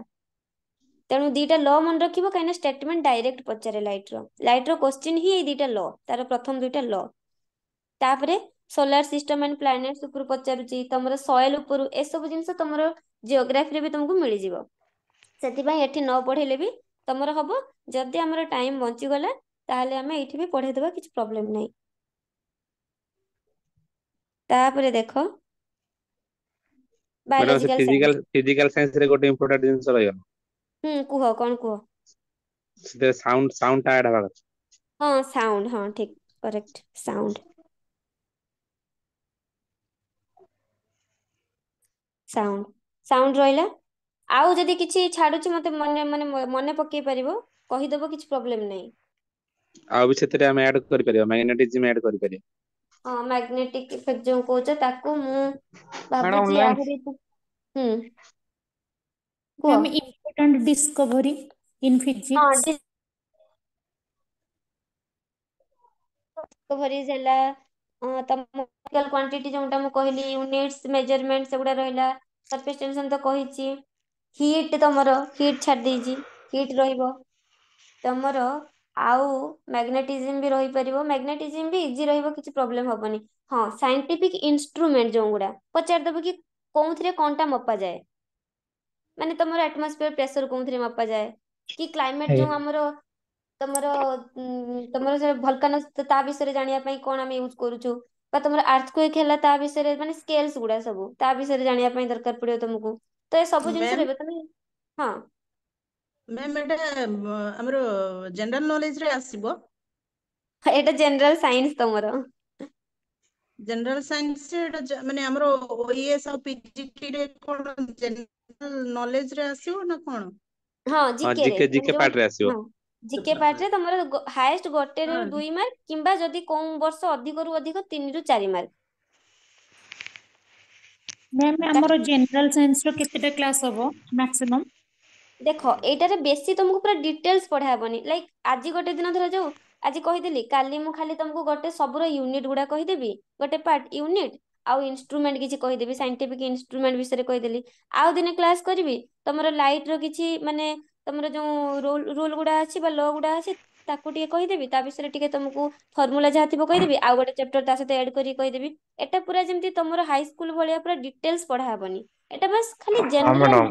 Speaker 1: ତେଣୁ ଦିଟା ଲ ମନେ ରଖିବ କାହିଁକିନା ଷ୍ଟେଟମେଣ୍ଟ ଡାଇରେକ୍ଟ ପଚାରେ ଲାଇଟ୍ର ଲାଇଟ୍ର କୋଶ୍ଚିନ୍ ହିଁ ଏଇ ଦିଟା ଲ ତାର ପ୍ରଥମ ଦୁଇଟା ଲ ତାପରେ ସୋଲାର ସିଷ୍ଟମ ଆଣ୍ଡ ପ୍ଲାନେଟ୍ସ ଉପରୁ ପଚାରୁଛି ତମର ସଏଲ ଉପରୁ ଏସବୁ ଜିନିଷ ତମର ଜିଓଗ୍ରାଫିରେ ବି ତମକୁ ମିଳିଯିବ ସେଥିପାଇଁ ଏଠି ନ ପଢେଇଲେ ବି ତମର ହବ ଯଦି ଆମର ଟାଇମ ବଞ୍ଚିଗଲା ତାହେଲେ ଆମେ ଏଇଠି ବି ପଢେଇଦେବା କିଛି ପ୍ରୋବ୍ଲେମ ନାହିଁ ତାପରେ ଦେଖ ବାୟୋଲୋଜିକାଲ ଫିଜିକାଲ
Speaker 2: ଫିଜିକାଲ ସାଇନ୍ସ ରେ ଗୋଟେ ଇମ୍ପୋର୍ଟାଣ୍ଟ ଜିନିଷ ରହିଗଲା
Speaker 1: ହୁଁ କୁହ କଣ କୁହ
Speaker 2: ସେଥିରେ ସାଉଣ୍ଡ ସାଉଣ୍ଡ ଟା ଆଡ ହବା କଥା
Speaker 1: ହଁ ସାଉଣ୍ଡ ହଁ ଠିକ କରେକ୍ଟ ସାଉଣ୍ଡ ସାଉଣ୍ଡ ସାଉଣ୍ଡ ରହିଲା ଆଉ ଯଦି କିଛି ଛାଡୁଛି ମତେ ମନେ ମାନେ ମନେ ପକେଇ ପାରିବ କହିଦବ କିଛି ପ୍ରୋବ୍ଲେମ ନାହିଁ
Speaker 2: ଆଉ ବି ସେଥିରେ ଆମେ ଆଡ୍ କରିପାରିବା ମ୍ୟାଗ୍ନେଟିଜିମ୍ ଆଡ୍ କରିପାରିବା
Speaker 1: ହଁ ମ୍ୟାଗ୍ନେଟିକ ଇଫେକ୍ଟ ଯୋଉ କହୁଛ ତାକୁ ମୁଁ ଭାବୁଛି ଆହୁରି ହୁଁ କୁହ important discovery in physics discovery ହେଲା तमोल क्वांटिटी जोंटा मु कहली यूनिट्स मेजरमेंट से गुडा रहला सरफेस टेंशन तो कहि छी हीट तमरो हीट छाड दे छी हीट रहइबो तमरो आउ मैग्नेटिज्म भी रही परिबो मैग्नेटिज्म भी इजी रहइबो किछ प्रॉब्लम होबनी हां साइंटिफिक इंस्ट्रूमेंट जोंगुडा पचार देबो कि कोंथरे कोंटा मपा जाए माने तमरो एटमॉस्फेयर प्रेशर कोंथरे मपा जाए कि क्लाइमेट जों हमरो ତମର ତମର ସେ ଭଲକାନୋସ୍ ତା ବିଷୟରେ ଜାଣିବା ପାଇଁ କ'ଣ ଆମେ ୟୁଜ୍ କରୁଛୁ ବା ତମର ଆର୍ଥକ୍ୱେକ୍ ହେଲା ତା ବିଷୟରେ ମାନେ ସ୍କେଲ୍ସ ଗୁଡା ସବୁ ତା ବିଷୟରେ ଜାଣିବା ପାଇଁ ଦରକାର ପଡିବ ତମକୁ ତ ଏ ସବୁ ଜିନିଷ ରହିବ ତମେ ହଁ ମ୍ୟାମ୍ ଏଟା ଆମର ଜେନେରାଲ ନଲେଜ ରେ ଆସିବ ଏଟା ଜେନେରାଲ ସାଇନ୍ସ ତମର ଜେନେରାଲ ସାଇନ୍ସ ରେ ଏଟା ମାନେ ଆମର ଓଏସ୍ ଆଉ ପିଜିଟି ରେ କ'ଣ ଜେନେରାଲ ନଲେଜ ରେ ଆସିବ ନା କ'ଣ ହଁ ଜିକେ ରେ ଜିକେ ପାର୍ଟ ରେ ଆସିବ ପାର୍ଟ ରେ ତମର ହାଏଷ୍ଟ ରୁ ଦୁଇ ମାର୍କ କିମ୍ବା ଯଦି କୋଉ ବର୍ଷ ଅଧିକରୁ ଅଧିକ ତିନିରୁ ଚାରି ମାର୍କ ମ୍ୟାମ୍ ଆମର ଜେନେରାଲ ସାଇନ୍ସର କେତେଟା କ୍ଲାସ୍ ହବ ଦେଖ ଏଇଟାରେ ବେଶୀ ତମକୁ ପୁରା ଡିଟେଲ୍ସ ପଢା ହବନି ଲାଇକ୍ ଆଜି ଗୋଟେ ଦିନ ଧର ଯୋଉ ଆଜି କହିଦେଲି କାଲି ମୁଁ ଖାଲି ତମକୁ ଗୋଟେ ସବୁର ୟୁନିଟ୍ ଗୁଡା କହିଦେବି ଗୋଟେ ପାର୍ଟ ୟୁନିଟ୍ ଆଉ ଇନଷ୍ଟ୍ରୁମେଣ୍ଟ କିଛି କହିଦେବି ସାଇଣ୍ଟିଫିକ ଇନଷ୍ଟ୍ରୁମେଣ୍ଟ ବିଷୟରେ କହିଦେଲି ଆଉ ଦିନେ କ୍ଲାସ୍ କରିବି ତମର ଲାଇଟ୍ର କିଛି ମାନେ ତମର ଯୋଉ ରୁଲ ରୁଲ ଗୁଡା ଅଛି ବା ଲ ଗୁଡା ଅଛି ତାକୁ ଟିକେ କହିଦେବି ତା ବିଷୟରେ ଟିକେ ତମକୁ ଫର୍ମୁଲା ଯାହା ଥିବ କହିଦେବି ଆଉ ଗୋଟେ ଚାପ୍ଟର ତା ସହିତ ଏଡ୍ କରିକି କହିଦେବି ଏଟା ପୁରା ଯେମିତି ତମର ହାଇସ୍କୁଲ ଭଳିଆ ପୁରା ଡିଟେଲ୍ସ ପଢା ହବନି ଏଟା ବାସ୍ ଖାଲି ଜେନେରାଲ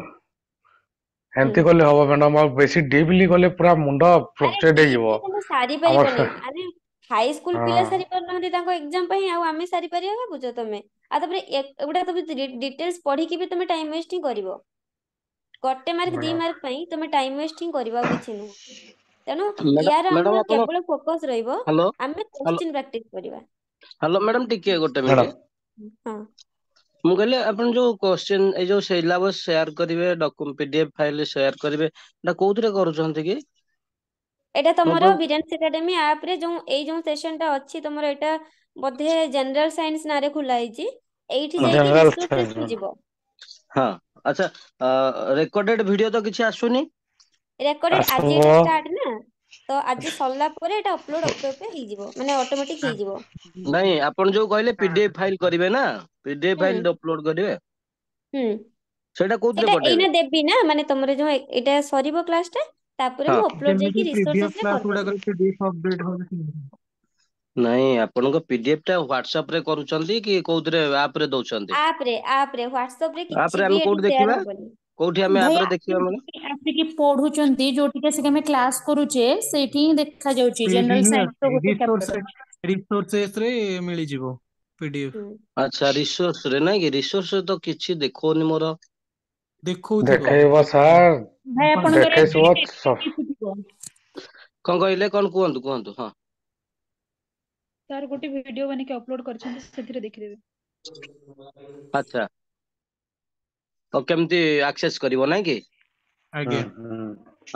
Speaker 2: ଏମିତି କଲେ ହବ ମ୍ୟାଡାମ ଆଉ ବେଶୀ ଡିପଲି ଗଲେ ପୁରା ମୁଣ୍ଡ ଫ୍ରଷ୍ଟ୍ରେଟ ହେଇଯିବ
Speaker 1: ସାରି ପାରିବନି ଆରେ ହାଇ ସ୍କୁଲ ପିଲା ସାରି ପାରୁନାହାନ୍ତି ତାଙ୍କ ଏକ୍ଜାମ ପାଇଁ ଆଉ ଆମେ ସାରି ପାରିବା ଭାବୁଛ ତମେ ଆଉ ତାପରେ ଏଗୁଡା ତମେ ଡିଟେଲ୍ସ ପଢିକି ବି ତମେ ଟାଇମ ୱେଷ୍ଟ ହିଁ କରିବ ଗୋଟେ ମାର୍କ ଦି ମାର୍କ ପାଇଁ ତମେ ଟାଇମ ୱେଷ୍ଟିଂ କରିବା କିଛି ନୁହଁ ତେଣୁ ୟାର ଆମର କେବଳ ଫୋକସ ରହିବ ଆମେ କ୍ୱେଶ୍ଚିନ ପ୍ରାକ୍ଟିସ କରିବା
Speaker 2: ହ୍ୟାଲୋ ମ୍ୟାଡାମ ଟିକେ ଗୋଟେ ମିନିଟ୍ ହଁ ମୁଁ କହିଲି ଆପଣ ଯୋଉ କ୍ୱେଶ୍ଚିନ ଏଇ ଯୋଉ ସିଲାବସ ସେୟାର କରିବେ ପିଡିଏଫ ଫାଇଲ ସେୟାର କରିବେ ଏଟା କୋଉଥିରେ କରୁଛନ୍ତି କି
Speaker 1: ଏଟା ତମର ভিডিয়ান্স ଏକାଡେମୀ আপ ରେ ଯୋଉ ଏଇ ଯୋଉ সেশনটা আছে তোমার এটা বোধে জেনারেল সাইন্স নারে খোলা হইছি এইটি যাই রিসোর্সেস ଯିବ
Speaker 2: ହଁ ଆଚ୍ଛା ରେକର୍ଡେଡ ଭିଡିଓ ତ କିଛି ଆସୁନି
Speaker 1: ରେକର୍ଡେଡ ଆଜି ଷ୍ଟାର୍ଟ ନା ତ ଆଜି ସରିଲା ପରେ ଏଟା ଅପଲୋଡ ଅପେ ହେଇଯିବ ମାନେ ଅଟୋମେଟିକ ହେଇଯିବ
Speaker 2: ନାଇଁ ଆପଣ ଯୋଉ କହିଲେ ପିଡିଏଫ ଫାଇଲ କରିବେ ନା ପିଡିଏଫ ଫାଇଲ ଅପଲୋଡ କରିବେ ହୁଁ ସେଟା କୋଉଥିରେ ପଠେଇବେ ଏଇନା
Speaker 1: ଦେବି ନା ମାନେ ତମର ଯୋଉ ଏଇଟା ସରିବ କ୍ଲାସଟା ତାପରେ ମୁଁ ଅପଲୋଡ ଯାଇକି ରିସୋର୍ସେସରେ
Speaker 2: କରିଦେବି ନାଇଁ ଆପଣଙ୍କ ପିଡିଏଫ ଟା WhatsApp ରେ କରୁଛନ୍ତି କି କୋଉଥିରେ app ରେ ଦଉଛନ୍ତି
Speaker 1: app ରେ app ରେ WhatsApp ରେ କିଛି app ରେ ଆମେ କୋଉଠି ଦେଖିବା
Speaker 2: କୋଉଠି ଆମେ app ରେ ଦେଖିବା ମାନେ
Speaker 1: app ରେ କି ପଢୁଛନ୍ତି ଯୋଉଠି କି
Speaker 2: ଆମେ କ୍ଲାସ୍ କରୁଛେ ସେଇଠି ହିଁ ଦେଖା ଯାଉଛି ଜେନେରାଲ ସାଇନ୍ସ ର ଗୋଟେ ଚାପ୍ଟର ରିସୋର୍ସେସ୍ ରେ ମିଳିଯିବ ପିଡିଏଫ ଆଚ୍ଛା ରିସୋର୍ସ ରେ ନାଇଁ କି ରିସୋର୍ସ ତ କିଛି ଦେଖଉନି ମୋର ଦେଖଉଥିବ ଦେଖେଇବ ସାର୍ ଭାଇ ଆପଣଙ୍କର ଦେଖେଇବ କଣ କହିଲେ କଣ କୁହନ୍ତୁ କୁହନ୍ତୁ ହଁ ତାର ଗୋଟେ ଭିଡିଓ ବନେଇକି ଅପଲୋଡ କରିଛନ୍ତି ସେଥିରେ ଦେଖିଦେବେ ଆଚ୍ଛା ଆଉ କେମିତି ଆକ୍ସେସ୍ କରିବ ନାଇଁ କି ଆଜ୍ଞା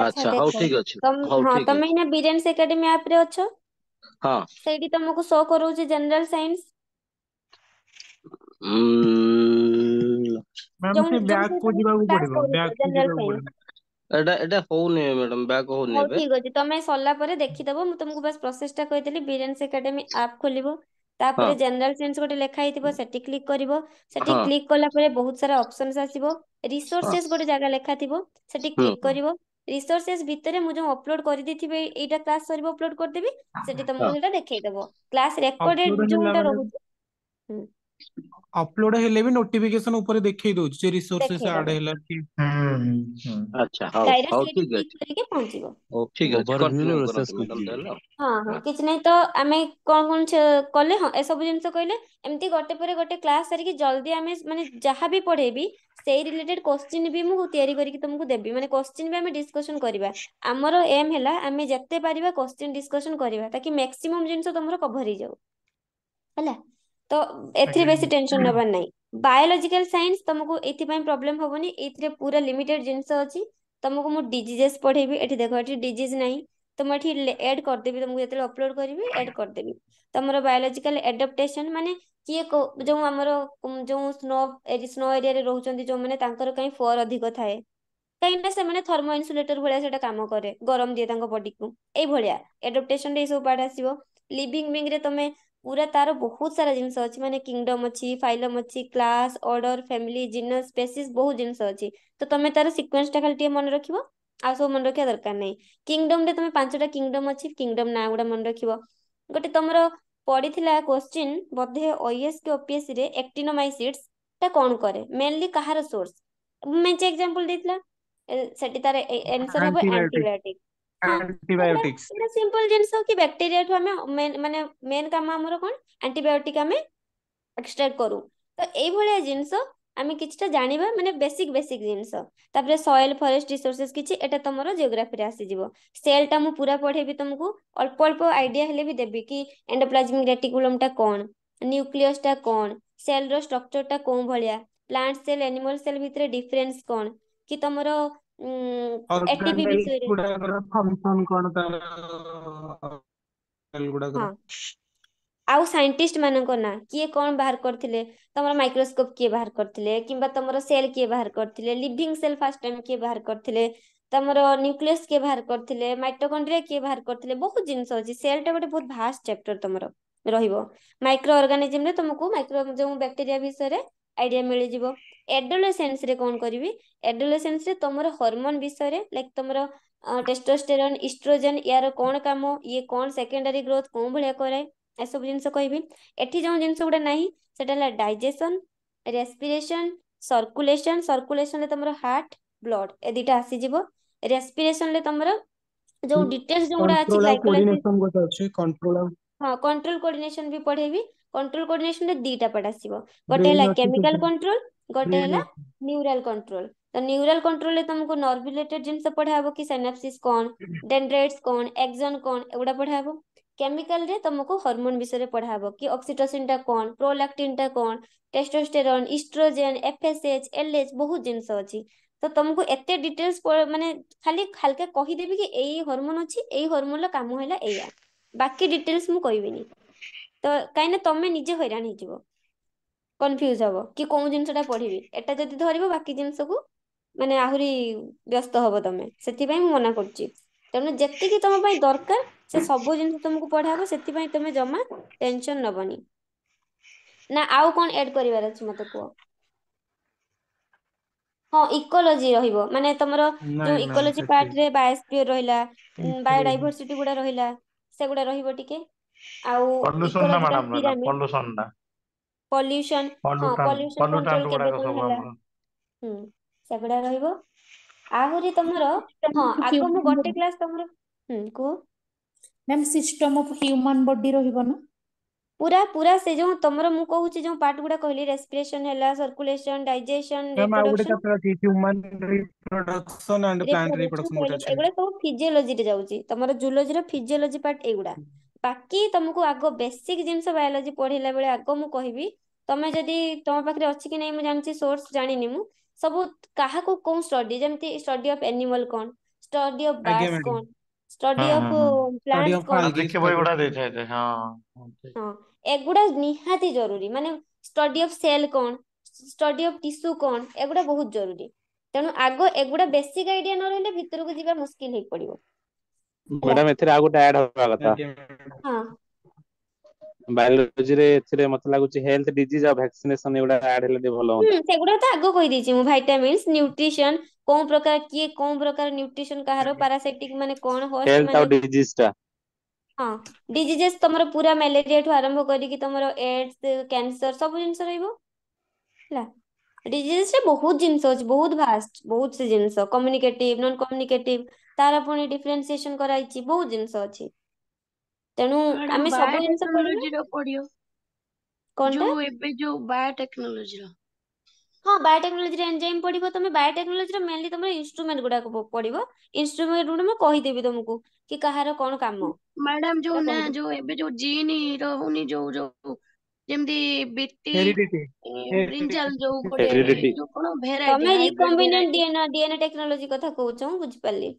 Speaker 2: ଆଚ୍ଛା ହଉ ଠିକ ଅଛି ହଁ ତମେ
Speaker 1: ଏଇନା ବିରେନ୍ସ ଏକାଡେମୀ ଆପ ରେ ଅଛ ହଁ ସେଇଠି ତମକୁ ଶୋ କରଉଛି ଜେନେରାଲ ସାଇନ୍ସ
Speaker 2: ମ୍ୟାମ୍ ସେ ବ୍ୟାକ୍ କୁ ଯିବାକୁ ପଡିବ ବ୍ୟାକ୍ କୁ ଯିବାକୁ ପଡିବ ଏଇଟା ଏଇଟା ହଉନି ମ୍ୟାଡାମ ବ୍ୟାକ୍
Speaker 1: ହଉନି ହଉ ଏବେ ଠିକ ଅଛି ତମେ ସରିଲା ପରେ ଦେଖିଦେବ ମୁଁ ତମକୁ ବାସ୍ ପ୍ରୋସେସଟା କହିଦେଲି ବ୍ରିଲିଆନ୍ସ ଏକାଡେମୀ ଆପ୍ ଖୋଲିବ ତାପରେ ହଁ। ଜେନେରାଲ ସାଇନ୍ସ ଗୋଟେ ଲେଖା ହେଇଥିବ ସେଠି କ୍ଲିକ୍ କରିବ ସେଠି ହଁ। କ୍ଲିକ୍ କଲା ପରେ ବହୁତ ସାରା ଅପସନ୍ସ ଆସିବ ରିସୋର୍ସେସ୍ ଗୋଟେ ଜାଗା ଲେଖା ଥିବ ସେଠି ହୁଁ, କ୍ଲିକ୍ କରିବ ରିସୋର୍ସେସ୍ ଭିତରେ ମୁଁ ଯୋଉ ଅପଲୋଡ କରିଦେଇଥିବି ଏଇ- ଏଇଟା କ୍ଲାସ ସରିବ ଅପଲୋଡ କରିଦେବି ସେଠି ତମକୁ ହଁ ସେଇଟା ଦେଖେଇଦବ କ୍ଲାସ ରେକର୍ଡେଡ ଅପଲୋଡ ହେଲା ଯୋଉଟା ମ୍ୟାଡାମ ରହୁଛି ହୁଁ।
Speaker 2: ଅପଲୋଡ ହେଲେ ବି ନୋଟିଫିକେସନ ଉପରେ ଦେଖେଇ ଦଉଛି ଯେ ରିସୋର୍ସେସ ଆଡ ହେଲା କି ଆଚ୍ଛା ହଉ ହଉ ଠିକ
Speaker 1: ଅଛି ପହଞ୍ଚିବ
Speaker 2: ଠିକ ଅଛି ହଁ
Speaker 1: ହଁ କିଛି ନାହିଁ ତ ଆମେ କଣ କଣ କଲେ ହଁ ଏସବୁ ଜିନିଷ କହିଲେ ଏମିତି ଗୋଟେ ପରେ ଗୋଟେ କ୍ଲାସ ସାରିକି ଜଲ୍ଦି ଆମେ ମାନେ ଯାହା ବି ପଢେଇବି ସେଇ ରିଲେଟେଡ୍ କୋଶ୍ଚିନ୍ ବି ମୁଁ ତିଆରି କରିକି ତମକୁ ଦେବି ମାନେ କୋଶ୍ଚିନ୍ ବି ଆମେ ଡିସ୍କସନ କରିବା ଆମର ଏମ୍ ହେଲା ଆମେ ଯେତେ ପାରିବା କୋଶ୍ଚିନ୍ ଡିସ୍କସନ କରିବା ତାକି ମ୍ୟାକ୍ସିମମ୍ ଜିନିଷ ତମର କଭର ହେଇଯାଉ ହେଲା ତ ଏଥିରେ ବେଶୀ ଟେନସନ୍ ନେବାର ନାହିଁ ବାୟୋଲୋଜିକାଲ ସାଇନ୍ସ ତମକୁ ଏଥିପାଇଁ ପ୍ରୋବ୍ଲେମ୍ ହବନି ଏଥିରେ ପୁରା ଲିମିଟେଡ୍ ଜିନିଷ ଅଛି ତମକୁ ମୁଁ ଡିଜିଜେସ୍ ପଢେଇବି ଏଠି ଦେଖ ଏଠି ଡିଜିଜ୍ ନାହିଁ ତ ମୁଁ ଏଠି ଏଡ୍ କରିଦେବି ତମକୁ ଯେତେବେଳେ ଅପଲୋଡ୍ କରିବି ଏଡ୍ କରିଦେବି ତମର ବାୟୋଲୋଜିକାଲ ଆଡାପ୍ଟେସନ୍ ମାନେ କିଏ ଯୋଉ ଆମର ଯୋଉ ସ୍ନୋ ସ୍ନୋ ଏରିଆରେ ରହୁଛନ୍ତି ଯୋଉମାନେ ତାଙ୍କର କାହିଁ ଫର୍ ଅଧିକ ଥାଏ କାହିଁକିନା ସେମାନେ ଥର୍ମୋ ଇନ୍ସୁଲେଟର ଭଳିଆ ସେଟା କାମ କରେ ଗରମ ଦିଏ ତାଙ୍କ ବଡିକୁ ଏଇଭଳିଆ ଆଡାପ୍ଟେସନରେ ଏଇସବୁ ପାର୍ଟ ଆସିବ ଲିଭିଂ ବିଙ୍ଗରେ ତମେ पूरा तार बहुत सारा जिन अच्छे मैंने किंगडम अच्छी फाइलम अच्छी class order family genus species बहुत जिन अच्छी तो तुम तार सिक्वेन्स टा खाली मन रख सब मन रखा दरकार ना किंगडम तुम पांचटा किंगडम अच्छी किंगडम ना गुड़ा मन रख गोटे तुम पड़ी क्वेश्चन बोधे ओएस के ओपीएससी रे एक्टिनोमाइसीड्स कौन करे मेनली कहार सोर्स मेंचे एग्जांपल देतला सेटी तार आंसर एंटीबायोटिक
Speaker 2: એન્ટીબાયોટિક્સ
Speaker 1: સિમ્પલ ଜିନିଷ କି ବ୍ୟାକ୍ଟେରିଆଠୁ ଆମେ ମାନେ ମେନ୍ କାମ ଆମର କ'ଣ ଆଣ୍ଟିବାୟୋଟିକ୍ ଆମେ ଏକ୍ସଟ୍ରାକ୍ଟ କରୁ ତ ଏଇଭଳିଆ ଜିନିଷ ଆମେ କିଛିଟା ଜାଣିବା ମାନେ ବେସିକ୍ ବେସିକ୍ ଜିନିଷ ତାପରେ ସଏଲ ଫରେଷ୍ଟ ରିସୋର୍ସେସ୍ କିଛି ଏଟା ତମର ଜିଓଗ୍ରାଫିରେ ଆସିଯିବ ସେଲ୍ଟା ମୁଁ ପୁରା ପଢ଼େଇବି ତମକୁ ଅଳ୍ପ ଅଳ୍ପ ଆଇଡିଆ ହେଲେ ବି ଦେବି କି ଏଣ୍ଡୋପ୍ଲାଜମିକ୍ ରେଟିକୁଲମ୍ଟା କ'ଣ ନ୍ୟୁକ୍ଲିୟସଟା କ'ଣ ସେଲ୍ର ଷ୍ଟ୍ରକ୍ଚରଟା କୋଉ ଭଳିଆ ପ୍ଲାଣ୍ଟ ସେଲ୍ ଆନିମଲ୍ ସେଲ୍ ଭିତରେ ଡିଫରେନ୍ସ କ'ଣ କି ତମର యాక్టివిటీస్
Speaker 2: గుడాకర ତାର ଗୁଡାକର
Speaker 1: ଆଉ ସାଇଣ୍ଟିଷ୍ଟ ମାନଙ୍କ ନାଁ କିଏ କ'ଣ ବାହାର କରିଥିଲେ ତମର ମାଇକ୍ରୋସ୍କୋପ କିଏ ବାହାର କରିଥିଲେ କିମ୍ବା ତମର ସେଲ୍ କିଏ ବାହାର କରିଥିଲେ ଲିଭିଂ ସେଲ୍ ଫାର୍ଷ୍ଟ ଟାଇମ୍ କିଏ ବାହାର କରିଥିଲେ ତମର ନ୍ୟୁକ୍ଲିୟସ୍ କିଏ ବାହାର କରିଥିଲେ ମାଇଟୋକଣ୍ଡ୍ରିଆ କିଏ ବାହାର କରିଥିଲେ ବହୁତ ଜିନିଷ ଅଛି ସେଲ୍ଟା ଗୋଟେ ବହୁତ ଭାଷ୍ଟ ଚାପ୍ଟର ତମର ରହିବ ମାଇକ୍ରୋ ଅର୍ଗାନିଜିମରେ ତମକୁ ମାଇକ୍ରୋ ଯୋଉ ବ୍ୟାକ୍ଟେରିଆ ବିଷୟରେ ଆଇଡିଆ ମିଳିଯିବ ଏଡୋଲେସେନ୍ସରେ କ'ଣ କରିବି ଏଡୋଲେସେନ୍ସରେ ତମର ହରମୋନ୍ ବିଷୟରେ ଲାଇକ୍ ତମର ଟେଷ୍ଟୋଷ୍ଟେରନ୍ ଇଷ୍ଟ୍ରୋଜେନ୍ ୟାର କ'ଣ କାମ ଇଏ କ'ଣ ସେକେଣ୍ଡାରୀ ଗ୍ରୋଥ୍ କେଉଁ ଭଳିଆ କରାଏ ଏସବୁ ଜିନିଷ କହିବି ଏଠି ଯେଉଁ ଜିନିଷ ଗୁଡ଼ା ନାହିଁ ସେଟା ହେଲା ଡାଇଜେସନ୍ ରେସ୍ପିରେସନ୍ ସର୍କୁଲେସନ୍ ସର୍କୁଲେସନ୍ରେ ତମର ହାର୍ଟ ବ୍ଲଡ୍ ଏ ଦିଟା ଆସିଯିବ ରେସ୍ପିରେସନ୍ରେ ତମର ଯୋଉ ଡିଟେଲ୍ସ ଯୋଉଗୁଡ଼ା ଅଛି ଲାଇକ୍
Speaker 2: ଅଛି କଣ୍ଟ୍ରୋଲ
Speaker 1: ହଁ କଣ୍ଟ୍ରୋଲ କୋର୍ଡିନେସନ୍ ବି ପଢ଼େଇବି কন্ট্রোল কোঅর্ডিনেশনরে দুইটা পার্ট আসিব গটে হেলা কেমিকাল কন্ট্রোল গটে হেলা নিউরাল কন্ট্রোল ତ ନ୍ୟୁରାଲ କଣ୍ଟ୍ରୋଲରେ ତମକୁ ନର୍ଭ ରିଲେଟେଡ ଜିନିଷ ପଢାହବ କି ସାଇନାପ୍ସିସ୍ କ'ଣ ଡେଣ୍ଡ୍ରାଇଟ୍ସ କ'ଣ ଏକ୍ସନ୍ କ'ଣ ଏଗୁଡ଼ା ପଢାହବ କେମିକାଲରେ ତମକୁ ହରମୋନ ବିଷୟରେ ପଢାହବ କି ଅକ୍ସିଟୋସିନଟା କ'ଣ ପ୍ରୋଲାକ୍ଟିନଟା କ'ଣ ଟେଷ୍ଟୋଷ୍ଟେରନ ଇଷ୍ଟ୍ରୋଜେନ୍ ଏଫଏସ୍ଏଚ୍ ଏଲ୍ଏଚ୍ ବହୁତ ଜିନିଷ ଅଛି ତ ତମକୁ ଏତେ ଡିଟେଲ୍ସ ମାନେ ଖାଲି ହାଲକା କହିଦେବି କି ଏଇ ହରମୋନ ଅଛି ଏଇ ହରମୋନର କାମ ହେଲା ଏଇଆ ବାକି ଡିଟେଲ୍ସ ମୁଁ କହିବିନି ତ କାହିଁକିନା ତମେ ନିଜେ ହଇରାଣ ହେଇଯିବ କନଫ୍ୟୁଜ ହବ କି କୋଉ ଜିନିଷଟା ପଢିବି ଏଟା ଯଦି ଧରିବ ବାକି ଜିନିଷକୁ ମାନେ ଆହୁରି ବ୍ୟସ୍ତ ହବ ତମେ ସେଥିପାଇଁ ମୁଁ ମନା କରୁଛି ତେଣୁ ଯେତିକି ତମ ପାଇଁ ଦରକାର ସେ ସବୁ ଜିନିଷ ତମକୁ ପଢା ହବ ସେଥିପାଇଁ ତମେ ଜମା ଟେନସନ ନବନି ନା ଆଉ କଣ ଏଡ୍ କରିବାର ଅଛି ମତେ କୁହ ହଁ ଇକୋଲୋଜି ରହିବ ମାନେ ତମର ଯୋଉ ଇକୋଲୋଜି ପାର୍ଟରେ ରେ ବାୟୋସ୍ଫିୟର ରହିଲା
Speaker 2: ବାୟୋଡାଇଭର୍ସିଟି
Speaker 1: ଗୁଡା ରହିଲା ସେଗୁଡା ରହିବ ଟିକେ ଆଉ ପଲ୍ୟୁସନ ନା ମ୍ୟାଡାମ ପଲ୍ୟୁସନ ନା ପଲ୍ୟୁସନ ହଁ ପଲ୍ୟୁସନ କଣ୍ଟ୍ରୋଲ କେବେ କଣ ହେଲା ହୁଁ ସେଗୁଡା ରହିବ ଆହୁରି ତମର ହଁ ଆଗ ମୁଁ ଗୋଟେ କ୍ଲାସ ତମର ହୁଁ କୁହ ma'am system of human body ରହିବ ନା ପୁରା ପୁରା ସେ ଯୋଉ ତମର ମୁଁ କହୁଛି ଯୋଉ ପାର୍ଟ ଗୁଡା କହିଲି ରେସ୍ପିରେସନ ହେଲା circulation digestion reproduction
Speaker 2: human reproduction and plant reproduction ଏଗୁଡା
Speaker 1: ସବୁ ଫିଜିଓଲୋଜିରେ ଯାଉଛି ତମର ଜୁଲୋଜିର ଫିଜିଓଲୋଜି ପାର୍ଟ ଏଗୁଡା ବାକି ତମକୁ ଆଗ ବେସିକ ଜିନିଷ ବାୟୋଲୋଜି ପଢିଲା ବେଳେ ଆଗ ମୁଁ କହିବି ତମେ ଯଦି ତମ ପାଖରେ ଅଛି କି ନାହିଁ ମୁଁ ଜାଣିଛି ସୋର୍ସ ଜାଣିନି ମୁଁ ସବୁ କାହାକୁ କୋଉ ଷ୍ଟଡି ଯେମିତି ଷ୍ଟଡି ଅଫ ଏନିମଲ କଣ ଷ୍ଟଡି ଅଫ ବାର୍ଡସ କଣ ଷ୍ଟଡି ଅଫ ପ୍ଲାଣ୍ଟସ କଣ ହଁ ଏଗୁଡା ନିହାତି ଜରୁରୀ ମାନେ ଷ୍ଟଡି ଅଫ ସେଲ୍ କଣ ଷ୍ଟଡି ଅଫ ଟିସୁ କଣ ଏଗୁଡା ବହୁତ ଜରୁରୀ ତେଣୁ ଆଗ ଏଗୁଡା ବେସିକ ଆଇଡିଆ ନ ରହିଲେ ଭିତରକୁ ଯିବା ମୁସ୍କିଲ ହେଇ ପଡିବ
Speaker 2: ମ୍ୟାଡାମ ଏଥିରେ ଆଉ ଗୋଟେ ଆଡ୍ ହବା କଥା ବାୟୋଲୋଜିରେ ଏଥିରେ ମତେ ଲାଗୁଛି ହେଲ୍ଥ ଡିଜିଜ ଆଉ ଭ୍ୟାକ୍ସିନେସନ ଏଗୁଡା ଆଡ୍ ହେଲେ ଟିକେ ଭଲ ହୁଅନ୍ତା
Speaker 1: ସେଗୁଡା ତ ଆଗ କହି ଦେଇଛି ମୁଁ ଭାଇଟାମିନ୍ସ ନ୍ୟୁଟ୍ରିସନ କୋଉ ପ୍ରକାର କିଏ କୋଉ ପ୍ରକାର ନ୍ୟୁଟ୍ରିସନ କାହାର ପାରାସାଇଟିକ ମାନେ କଣ ହର୍ସ ହେଲ୍ଥ ଆଉ ଡିଜିଜ ଟା ହଁ ଡିଜିଜେସ୍ ତମର ପୁରା ମ୍ୟାଲେରିଆ ଠୁ ଆରମ୍ଭ କରିକି ତମର ଏଡ୍ସ କ୍ୟାନ୍ସର ସବୁ ଜିନିଷ ରହିବ ହେଲା ଡିଜିଜେସ୍ ରେ ବହୁତ ଜିନିଷ ଅଛି ବହୁତ ଭାଷ୍ଟ ବହୁତ ସେ ଜିନିଷ କମ୍ୟୁନିକେଟିଭ ନନ୍ କମ୍ୟୁନିକେଟିଭ ତାର ପୁଣି ଡିଫରେନ୍ସିଏସନ କରାହେଇଛି ବହୁତ ଜିନିଷ ଅଛି ତେଣୁ ଆମେ ସବୁ ଜିନିଷ ପଢିବା କଣଟା ଏବେ ଯୋଉ ବାୟୋଟେକ୍ନୋଲୋଜିର ହଁ ବାୟୋଟେକ୍ନୋଲୋଜିରେ ଏନଜାଇମ୍ ପଡିବ ତମେ ବାୟୋଟେକ୍ନୋଲୋଜିର ମେନଲି ତମର ଇନଷ୍ଟ୍ରୁମେଣ୍ଟ ଗୁଡାକ ପଡିବ ଇନଷ୍ଟ୍ରୁମେଣ୍ଟ ଗୁଡା ମୁଁ କହିଦେବି ତମକୁ କି କାହାର କଣ କାମ ମ୍ୟାଡାମ ଯୋଉ ନା ଯୋଉ ଏବେ ଯୋଉ ଜିନ୍ ରହୁନି ଯୋଉ ଯୋଉ ଯେମିତି ବିଟି ବ୍ରିଞ୍ଜାଲ ଯୋଉ ଗୋଟେ ଯୋଉ କଣ ଭେରାଇଟି ତମେ ରିକମ୍ବିନେଣ୍ଟ ଡିଏନଏ ଡିଏନଏ ଟେକ୍ନୋଲୋଜି କଥା କହୁଛ ମୁଁ ବୁଝିପାରିଲି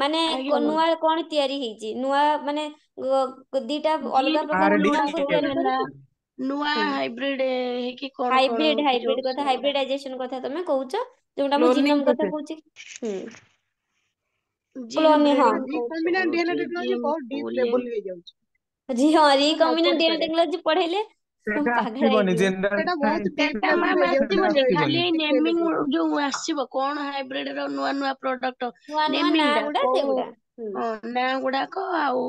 Speaker 2: ମାନେ ନୂଆ
Speaker 1: କଣ ତିଆରି ହେଇଛି ନୂଆ ମାନେ ଦିଟା ଅଲଗା ପ୍ରକାର ନୂଆ ହାଇବ୍ରିଡ ହେଇକି କଣ ହାଇବ୍ରିଡ ହାଇବ୍ରିଡ କଥା ହାଇବ୍ରିଡାଇଜେସନ କଥା ତମେ କହୁଛ ଯୋଉଟା ମୁଁ ଜିନୋମ କଥା କହୁଛି ରିକମ୍ବିନାଣ୍ଟ ଡିଏନଏ ହଁ ରିକମ୍ବିନାଣ୍ଟ ଡିଏନଏ ଟେକ୍ନୋଲୋଜି ପଢେଇଲେ ସେଟା ଆସିବନି ଜେନେରାଲ ସେଟା ବହୁତ ଡେଟା ମ୍ୟାମ୍ ଆସିବନି ଖାଲି ନେମିଂ ଯୋଉ ଆସିବ କଣ ହାଇବ୍ରିଡ ର ନୂଆ ନୂଆ ପ୍ରଡକ୍ଟ ନେମିଂ ଗୁଡା ସେଗୁଡା ନା ଗୁଡାକ ଆଉ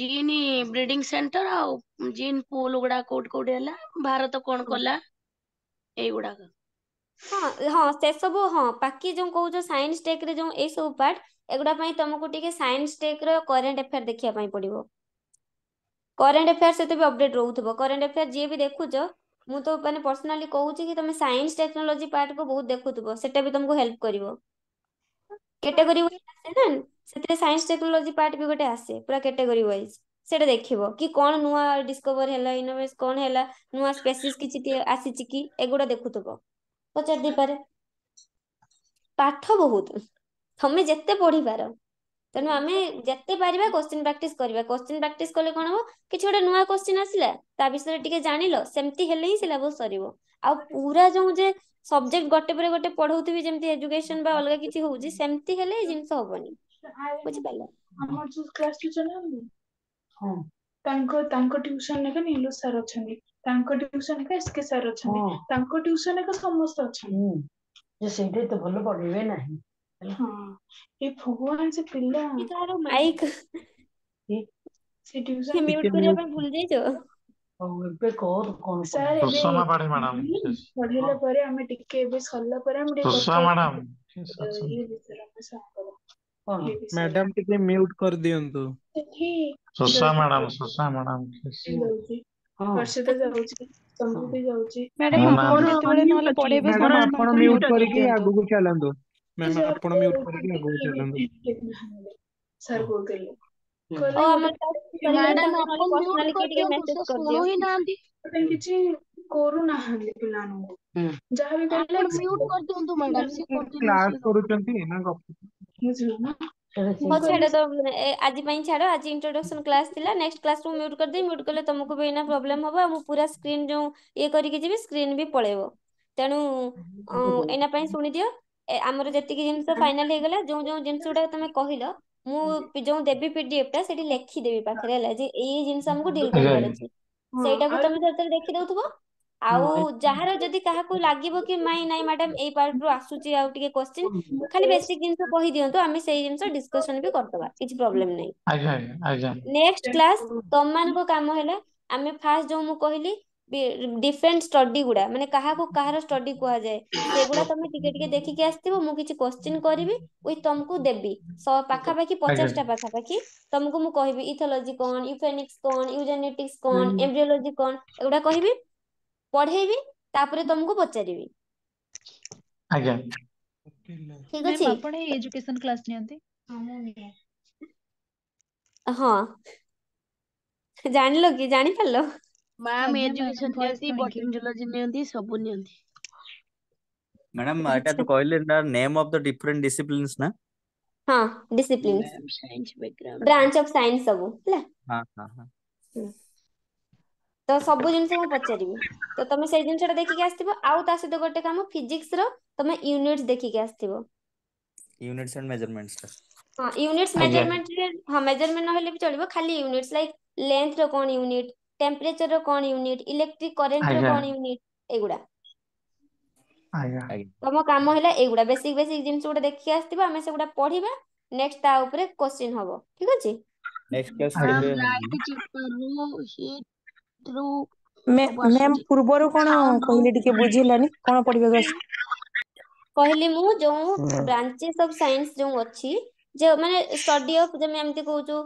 Speaker 1: ଜିନ୍ ବ୍ରିଡିଂ ସେଣ୍ଟର ଆଉ ଜିନ୍ ପୁଲ ଗୁଡା କୋଉଠି କୋଉଠି ହେଲା ଭାରତ କଣ କଲା ଏଇଗୁଡାକ ହଁ ହଁ ସେସବୁ ହଁ ବାକି ଯୋଉ କହୁଛ ସାଇନ୍ସ ଟେକରେ ଯୋଉ ଏଇସବୁ ପାର୍ଟ ଏଗୁଡା ପାଇଁ ତମକୁ ଟିକେ ସାଇନ୍ସ ଟେକର କରେଣ୍ଟ ଆଫେୟାର ଦେଖିବା ପାଇଁ ପଡିବ କରେଣ୍ଟ ଆଫେୟାର୍ ସେତେ ବି ଅପଡେଟ୍ ରହୁଥିବ କରେଣ୍ଟ ଆଫେୟାର୍ ଯିଏ ବି ଦେଖୁଛ ମୁଁ ତ ମାନେ ପର୍ସନାଲି କହୁଛି କି ତମେ ସାଇନ୍ସ ଟେକ୍ନୋଲୋଜି ପାର୍ଟକୁ ବହୁତ ଦେଖୁଥିବ ସେଟା ବି ତମକୁ ହେଲ୍ପ କରିବ କେଟେଗୋରି ୱାଇଜ୍ ଆସେ ନା ସେଥିରେ ସାଇନ୍ସ ଟେକ୍ନୋଲୋଜି ପାର୍ଟ ବି ଗୋଟେ ଆସେ ପୁରା କ୍ୟାଟେଗୋରୀ ୱାଇଜ୍ ସେଟା ଦେଖିବ କି କ'ଣ ନୂଆ ଡିସ୍କଭର ହେଲା ଇନୋଭେସ କ'ଣ ହେଲା ନୂଆ ସ୍ପେସିସ୍ କିଛି ଆସିଛି କି ଏଗୁଡ଼ା ଦେଖୁଥିବ ପଚାରି ଦେଇପାରେ ପାଠ ବହୁତ ତମେ ଯେତେ ପଢିପାର ତେଣୁ ଆମେ ଯେତେ ପାରିବା କୋଶ୍ଚିନ୍ ପ୍ରାକ୍ଟିସ୍ କରିବା କୋଶ୍ଚିନ୍ ପ୍ରାକ୍ଟିସ୍ କଲେ କ'ଣ ହବ କିଛି ଗୋଟେ ନୂଆ କୋଶ୍ଚିନ୍ ଆସିଲା ତା ବିଷୟରେ ଟିକେ ଜାଣିଲ ସେମିତି ହେଲେ ହିଁ ସିଲାବସ୍ ସରିବ ଆଉ ପୁରା ଯୋଉ ଯେ ସବଜେକ୍ଟ ଗୋଟେ ପରେ ଗୋଟେ ପଢଉଥିବି ଯେମିତି ଏଜୁକେସନ ବା ଅଲଗା କିଛି ହଉଛି ସେମିତି ହେଲେ ଏଇ ଜିନିଷ ହବନି ବୁଝିପାରିଲ ଆମର ଯୋଉ କ୍ଲାସ୍ ଟିଚର ନାହାନ୍ତି ହଁ ତାଙ୍କ ତାଙ୍କ
Speaker 2: ଟିଉସନ ରେ ନୀଲୁ ସାର୍ ଅଛନ୍ତି ତାଙ୍କ ଟିଉସନ ରେ ଏସକେ ସାର୍ ଅଛନ୍ତି ତାଙ୍କ ଟିଉସନ ରେ ସମସ୍ତେ ଅଛନ୍ତି हाँ ये भगवान
Speaker 1: से पिल्ला ये तारो माइक सिट्यूशन म्यूट करे अपन भूल जाई जो
Speaker 2: ଆଉ ଏବେ କର କଣ ସାର୍ ସୁଷମା ପାଢେ ମ୍ୟାଡାମ
Speaker 1: ପଢିଲା ପରେ ଆମେ
Speaker 2: ଟିକେ ଏବେ ସରିଲା ପରେ ଆମେ ଟିକେ ସୁଷମା ମ୍ୟାଡାମ ମ୍ୟାଡାମ ଟିକେ ମ୍ୟୁଟ କରିଦିଅନ୍ତୁ ସୁଷମା ମ୍ୟାଡାମ ସୁଷମା ମ୍ୟାଡାମ ହର୍ଷିତା ଯାଉଛି ସମୃଦ୍ଧି ଯାଉଛି ମ୍ୟାଡାମ ଆପଣ କେତେବେଳେ ନହେଲେ ପଢେଇବେ ଆପଣ ମ୍ୟୁଟ କରିକି ଆଗକୁ ଚାଲନ୍ତୁ मैम आप थोड़ा म्यूट करके आगे चलन सर को कर लो और मतलब मैडम आपको पर्सनली केटिके मैसेज कर दियो ही ना दी मैडम किछि करू ना हले पिलानो जहां भी
Speaker 1: करले म्यूट कर दियो तो मैडम से क्लास
Speaker 2: करूचंती ना गप बुझलो ना हो छाड़ अच्छा,
Speaker 1: तो आज छाड़ आज इंट्रोडक्शन क्लास थिला नेक्स्ट क्लास को म्यूट कर दे म्यूट करले तुमको तो भी ना प्रॉब्लम होबा मु पूरा स्क्रीन जो ये करी के जेबी स्क्रीन भी पळेबो तेनु हाँ, अं, एना पई सुनि दियो ଆମର ଯେତିକି ଜିନିଷ ଫାଇନାଲ ହେଇଗଲା ଯୋଉ ଯୋଉ ଜିନିଷ ଗୁଡା ତମେ କହିଲ ମୁଁ ଯୋଉ ଦେବି PDF ଟା ସେଠି ଲେଖିଦେବି ପାଖରେ ହେଲା ଯେ ଏଇ ଜିନିଷ ଆମକୁ ଡିଲ୍ କରିବାର ଅଛି ସେଇଟାକୁ ତମେ ଦେଖି ଦେଖିଦଉଥିବ ଆଉ ଯାହାର ଯଦି କାହାକୁ ଲାଗିବ କି ନାଇଁ ନାଇଁ ମ୍ୟାଡାମ ଏଇ ପାର୍ଟ ରୁ ଆସୁଛି ଆଉ ଟିକେ କୋଶ୍ଚିନ୍ ଖାଲି ବେସିକ ଜିନିଷ କହିଦିଅନ୍ତୁ ଆମେ ସେଇ ଜିନିଷ ଡିସ୍କସନ ବି କରିଦବା କିଛି ପ୍ରୋବ୍ଲେମ ନାହିଁ ଆଜ୍ଞା ଆଜ୍ଞା ନେକ୍ସଟ କ୍ଲାସ ତମମାନଙ୍କ କାମ ହେଲା ଆମେ ଫାଷ୍ଟ ଯୋଉ ମୁଁ କହିଲି डिफरेंट स्टडी गुड़ा माने कहा को कहार स्टडी कहा जाए से गुड़ा तमे टिके टिके देखि के आस्तिबो मु किछ क्वेश्चन करबी ओइ तमकु देबी स पाखा पाखी 50 टा पाखा पाखी तमकु मु कहबी इथोलॉजी कोन यूफेनिक्स कोन यूजेनेटिक्स कोन एम्ब्रियोलॉजी कोन एगुडा कहबी पढ़ेबी तापरे तमकु पचारीबी
Speaker 2: आज्ञा ठीक अछि अपन
Speaker 1: एजुकेशन क्लास नियंती हां जान लो कि जानि पालो ମ୍ୟାମ୍ ଏଜୁକେସନ ନିଅନ୍ତି ବଟନିକୋଲୋଜି ନିଅନ୍ତି ସବୁ ନିଅନ୍ତି
Speaker 2: ମ୍ୟାଡାମ ଏଟା ତ କହିଲେ ନା name of the different disciplines ନା
Speaker 1: ହଁ disciplines
Speaker 2: science background branch of
Speaker 1: science ସବୁ ହେଲା ହଁ ହଁ ହଁ ତ ସବୁ ଜିନିଷ ମୁଁ ପଚାରିବି ତ ତମେ ସେଇ ଜିନିଷଟା ଦେଖିକି ଆସିଥିବ ଆଉ ତା ସହିତ ଗୋଟେ କାମ ଫିଜିକ୍ସ ର ତମେ ୟୁନିଟ୍ସ ଦେଖିକି ଆସିଥିବ
Speaker 2: ୟୁନିଟ୍ସ ଆଣ୍ଡ ମେଜରମେଣ୍ଟସ
Speaker 1: ହଁ ୟୁନିଟ୍ସ ମେଜରମେଣ୍ଟ ହଁ ମେଜରମେଣ୍ଟ ନହେଲେ ବି ଚଳିବ ଖାଲି ୟୁନିଟ୍ସ ଲାଇକ ଲେନ୍ଥ ର କଣ ୟୁନିଟ୍ ଟେମ୍ପରେଚର ର କଣ ୟୁନିଟ୍ ଇଲେକ୍ଟ୍ରିକ କରେଣ୍ଟ ର କଣ ୟୁନିଟ ଏଗୁଡା ତମ କାମ ହେଲା ଏଗୁଡା ବେସିକ ବେସିକ ଜିନିଷ ଗୁଡା ଦେଖି ଆସିଥିବ ଆମେ ସେଗୁଡା ପଢିବା ନେକ୍ସଟ ତା ଉପରେ क्वेश्चन ହବ ଠିକ ଅଛି
Speaker 2: ନେକ୍ସଟ ପୂର୍ବରୁ କଣ କହିଲେ ଟିକେ ବୁଝିଲାନି କଣ ପଢିବାକୁ ଅଛି
Speaker 1: କହିଲି ମୁଁ ଯୋଉ ବ୍ରାଞ୍ଚେସ ଅଫ ସାଇନ୍ସ ଯୋଉ ଅଛି ଯେ ମାନେ ଷ୍ଟଡି ଅଫ ଯେମିତି ଆମେ ଏମିତି କହୁଛୁ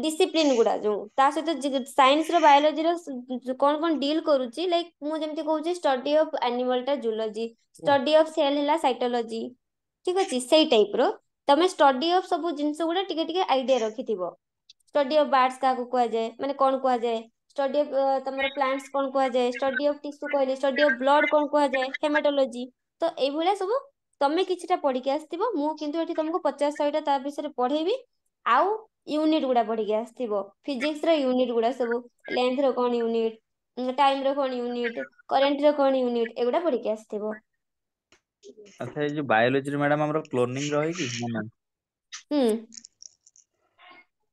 Speaker 1: ଡିସିପ୍ଲିନ ଗୁଡା ଯୋଉ ତା ସହିତ ସାଇନ୍ସ ର ବାୟୋଲୋଜିର କଣ କଣ ଡିଲ୍ କରୁଛି ଲାଇକ୍ ମୁଁ ଯେମିତି କହୁଛି ଷ୍ଟଡି ଅଫ ଆନିମଲଟା ଜୁଲୋଜି ଷ୍ଟଡି ଅଫ ସେଲ୍ ହେଲା ସାଇଟୋଲୋଜି ଠିକ ଅଛି ସେଇ ଟାଇପର ତମେ ଷ୍ଟଡି ଅଫ ସବୁ ଜିନିଷ ଗୁଡା ଟିକେ ଟିକେ ଆଇଡିଆ ରଖିଥିବ ଷ୍ଟଡି ଅଫ ବାର୍ଡସ୍ କାହାକୁ କୁହାଯାଏ ମାନେ କଣ କୁହାଯାଏ ଷ୍ଟଡି ଅଫ ତମର ପ୍ଲାଣ୍ଟସ କଣ କୁହାଯାଏ ଷ୍ଟଡି ଅଫ ଟିସୁ କହିଲେ ଷ୍ଟଡି ଅଫ ବ୍ଲଡ କଣ କୁହାଯାଏ ହେମାଟୋଲୋଜି ତ ଏଇଭଳିଆ ସବୁ ତମେ କିଛିଟା ପଢିକି ଆସିଥିବ ମୁଁ କିନ୍ତୁ ଏଠି ତମକୁ ପଚାଶ ଶହେଟା ତା ବିଷୟରେ ପଢେଇବି ଆଉ ୟୁନିଟ୍ ଗୁଡା ପଢିକି ଆସିଥିବ ଫିଜିକ୍ସ ର ୟୁନିଟ୍ ଗୁଡା ସବୁ ଲେନ୍ଥ ର କଣ ୟୁନିଟ୍ ଟାଇମ ର କଣ ୟୁନିଟ୍ କରେଣ୍ଟ ର କଣ ୟୁନିଟ୍ ଏଗୁଡା ପଢିକି ଆସିଥିବ
Speaker 2: ଆଚ୍ଛା ଏ ଯୋଉ ବାୟୋଲୋଜି ରେ ମ୍ୟାଡାମ ଆମର କ୍ଲୋନିଂ ରହେ କି ନା ନାଇଁ
Speaker 1: ହୁଁ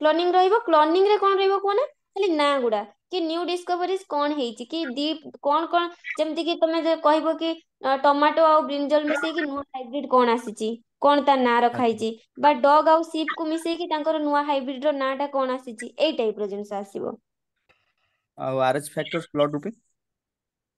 Speaker 1: କ୍ଲୋନିଂ ରହିବ କ୍ଲୋନିଂ ରେ କଣ ରହିବ କୁହନା ଖାଲି ନାଁ ଗୁଡା କି ନ୍ୟୁ ଡିସ୍କଭରିଜ କଣ ହେଇଛି କି ଦି କଣ କଣ ଯେମିତି କି ତମେ କହିବ କି ଟମାଟୋ ଆଉ ବ୍ରିଞ୍ଜଲ ମିଶେଇକି ନୂଆ ହାଇବ୍ରିଡ କଣ ଆସିଛି କଣ ତା ନାଁ ରଖାହେଇଛି ବା ଡଗ୍ ଆଉ ସିପ୍ କୁ ମିଶେଇକି ତାଙ୍କର ନୂଆ ହାଇବ୍ରିଡ ର ନାଁଟା କଣ ଆସିଛି ଏଇ ଟାଇପ୍ ର ଜିନିଷ ଆସିବ
Speaker 2: ଆଉ ଆରଏଚ୍ ଫ୍ୟାକ୍ଟର୍ସ ବ୍ଲଡ୍ ରୂପେ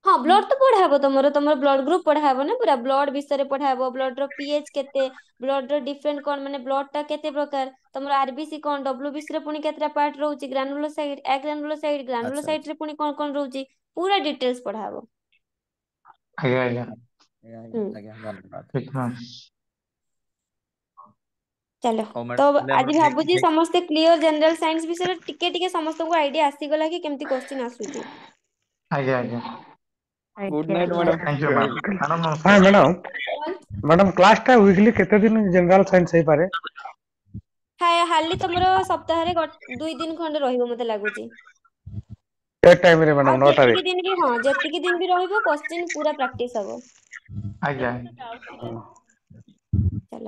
Speaker 1: ହଁ ବ୍ଲଡ୍ ତ ପଢା ହବ ତମର ତମର ବ୍ଲଡ୍ ଗ୍ରୁପ ପଢା ହବ ନା ପୁରା ବ୍ଲଡ୍ ବିଷୟରେ ପଢା ହବ ବ୍ଲଡ୍ ର ପିଏଚ୍ କେତେ ବ୍ଲଡ୍ ର ଡିଫରେଣ୍ଟ କଣ ମାନେ ବ୍ଲଡ୍ ଟା କେତେ ପ୍ରକାର ତମର ଆରବିସି କଣ ଡବ୍ଲ୍ୟୁବିସି ର ପୁଣି କେତେଟା ପାର୍ଟ ରହୁଛି ଗ୍ରାନୁଲୋସାଇଟ୍ ଆଗ୍ରାନୁଲୋସାଇଟ୍ ଗ୍ରାନୁଲୋସାଇଟ୍ ରେ ପୁଣି କଣ କଣ ରହୁଛି ପୁରା ଡିଟେଲ୍ସ ପଢା ହବ
Speaker 2: ଆଜ୍ଞା ଆଜ୍ଞା ଆଜ୍ଞା
Speaker 1: ଧନ୍ୟବାଦ ଚାଲ ହଉ ତ ମ୍ୟାଡାମ ତାହେଲେ ଆଜି ଆମର ଭାବୁଛି ନେକ୍ସଟ ସମସ୍ତେ କ୍ଲିଅର ଜେନେରାଲ ସାଇନ୍ସ ବିଷୟରେ ଟିକେ ଟିକେ ସମସ୍ତଙ୍କୁ ଆଇଡିଆ ଆସିଗଲା କି କେମିତି କୋଶ୍ଚିନ୍ ଆସୁଛି ଆଜ୍ଞା ଆଜ୍ଞା ଗୁଡ୍ ଆଜ୍ଞା night madam thank you ma'am ରହିଲି
Speaker 2: ମ୍ୟାଡ଼ାମ ନମସ୍କାର ହଁ ମ୍ୟାଡ଼ାମ ମ୍ୟାଡ଼ାମ କ୍ଲାସଟା ୱିକଲି କେତେ ଦିନ ଜେନେରାଲ ସାଇନ୍ସ ହେଇପାରେ
Speaker 1: ହାଏ ହାର୍ଡଲି ତମର ସପ୍ତାହରେ ଗୋଟ- ଦୁଇ ଦିନ ଖଣ୍ଡେ ରହିବ ମୋତେ ଲାଗୁଛି
Speaker 2: ଏ ଟାଇମରେ ମ୍ୟାଡ଼ାମ ଆଉ ନଅଟାରେ ଯେତିକି
Speaker 1: ଦିନ ବି ହଁ ଯେତିକି ଦିନ ବି ରହିବ କୋଶ୍ଚିନ୍ ପୁରା ପ୍ରାକ୍ଟିସ୍ ହବ ଆଜ୍ଞା ଚାଲ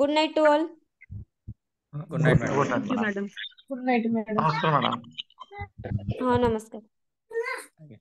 Speaker 1: good night to all
Speaker 2: good night madam
Speaker 1: good night madam नमस्कार मैडम हाँ नमस्कार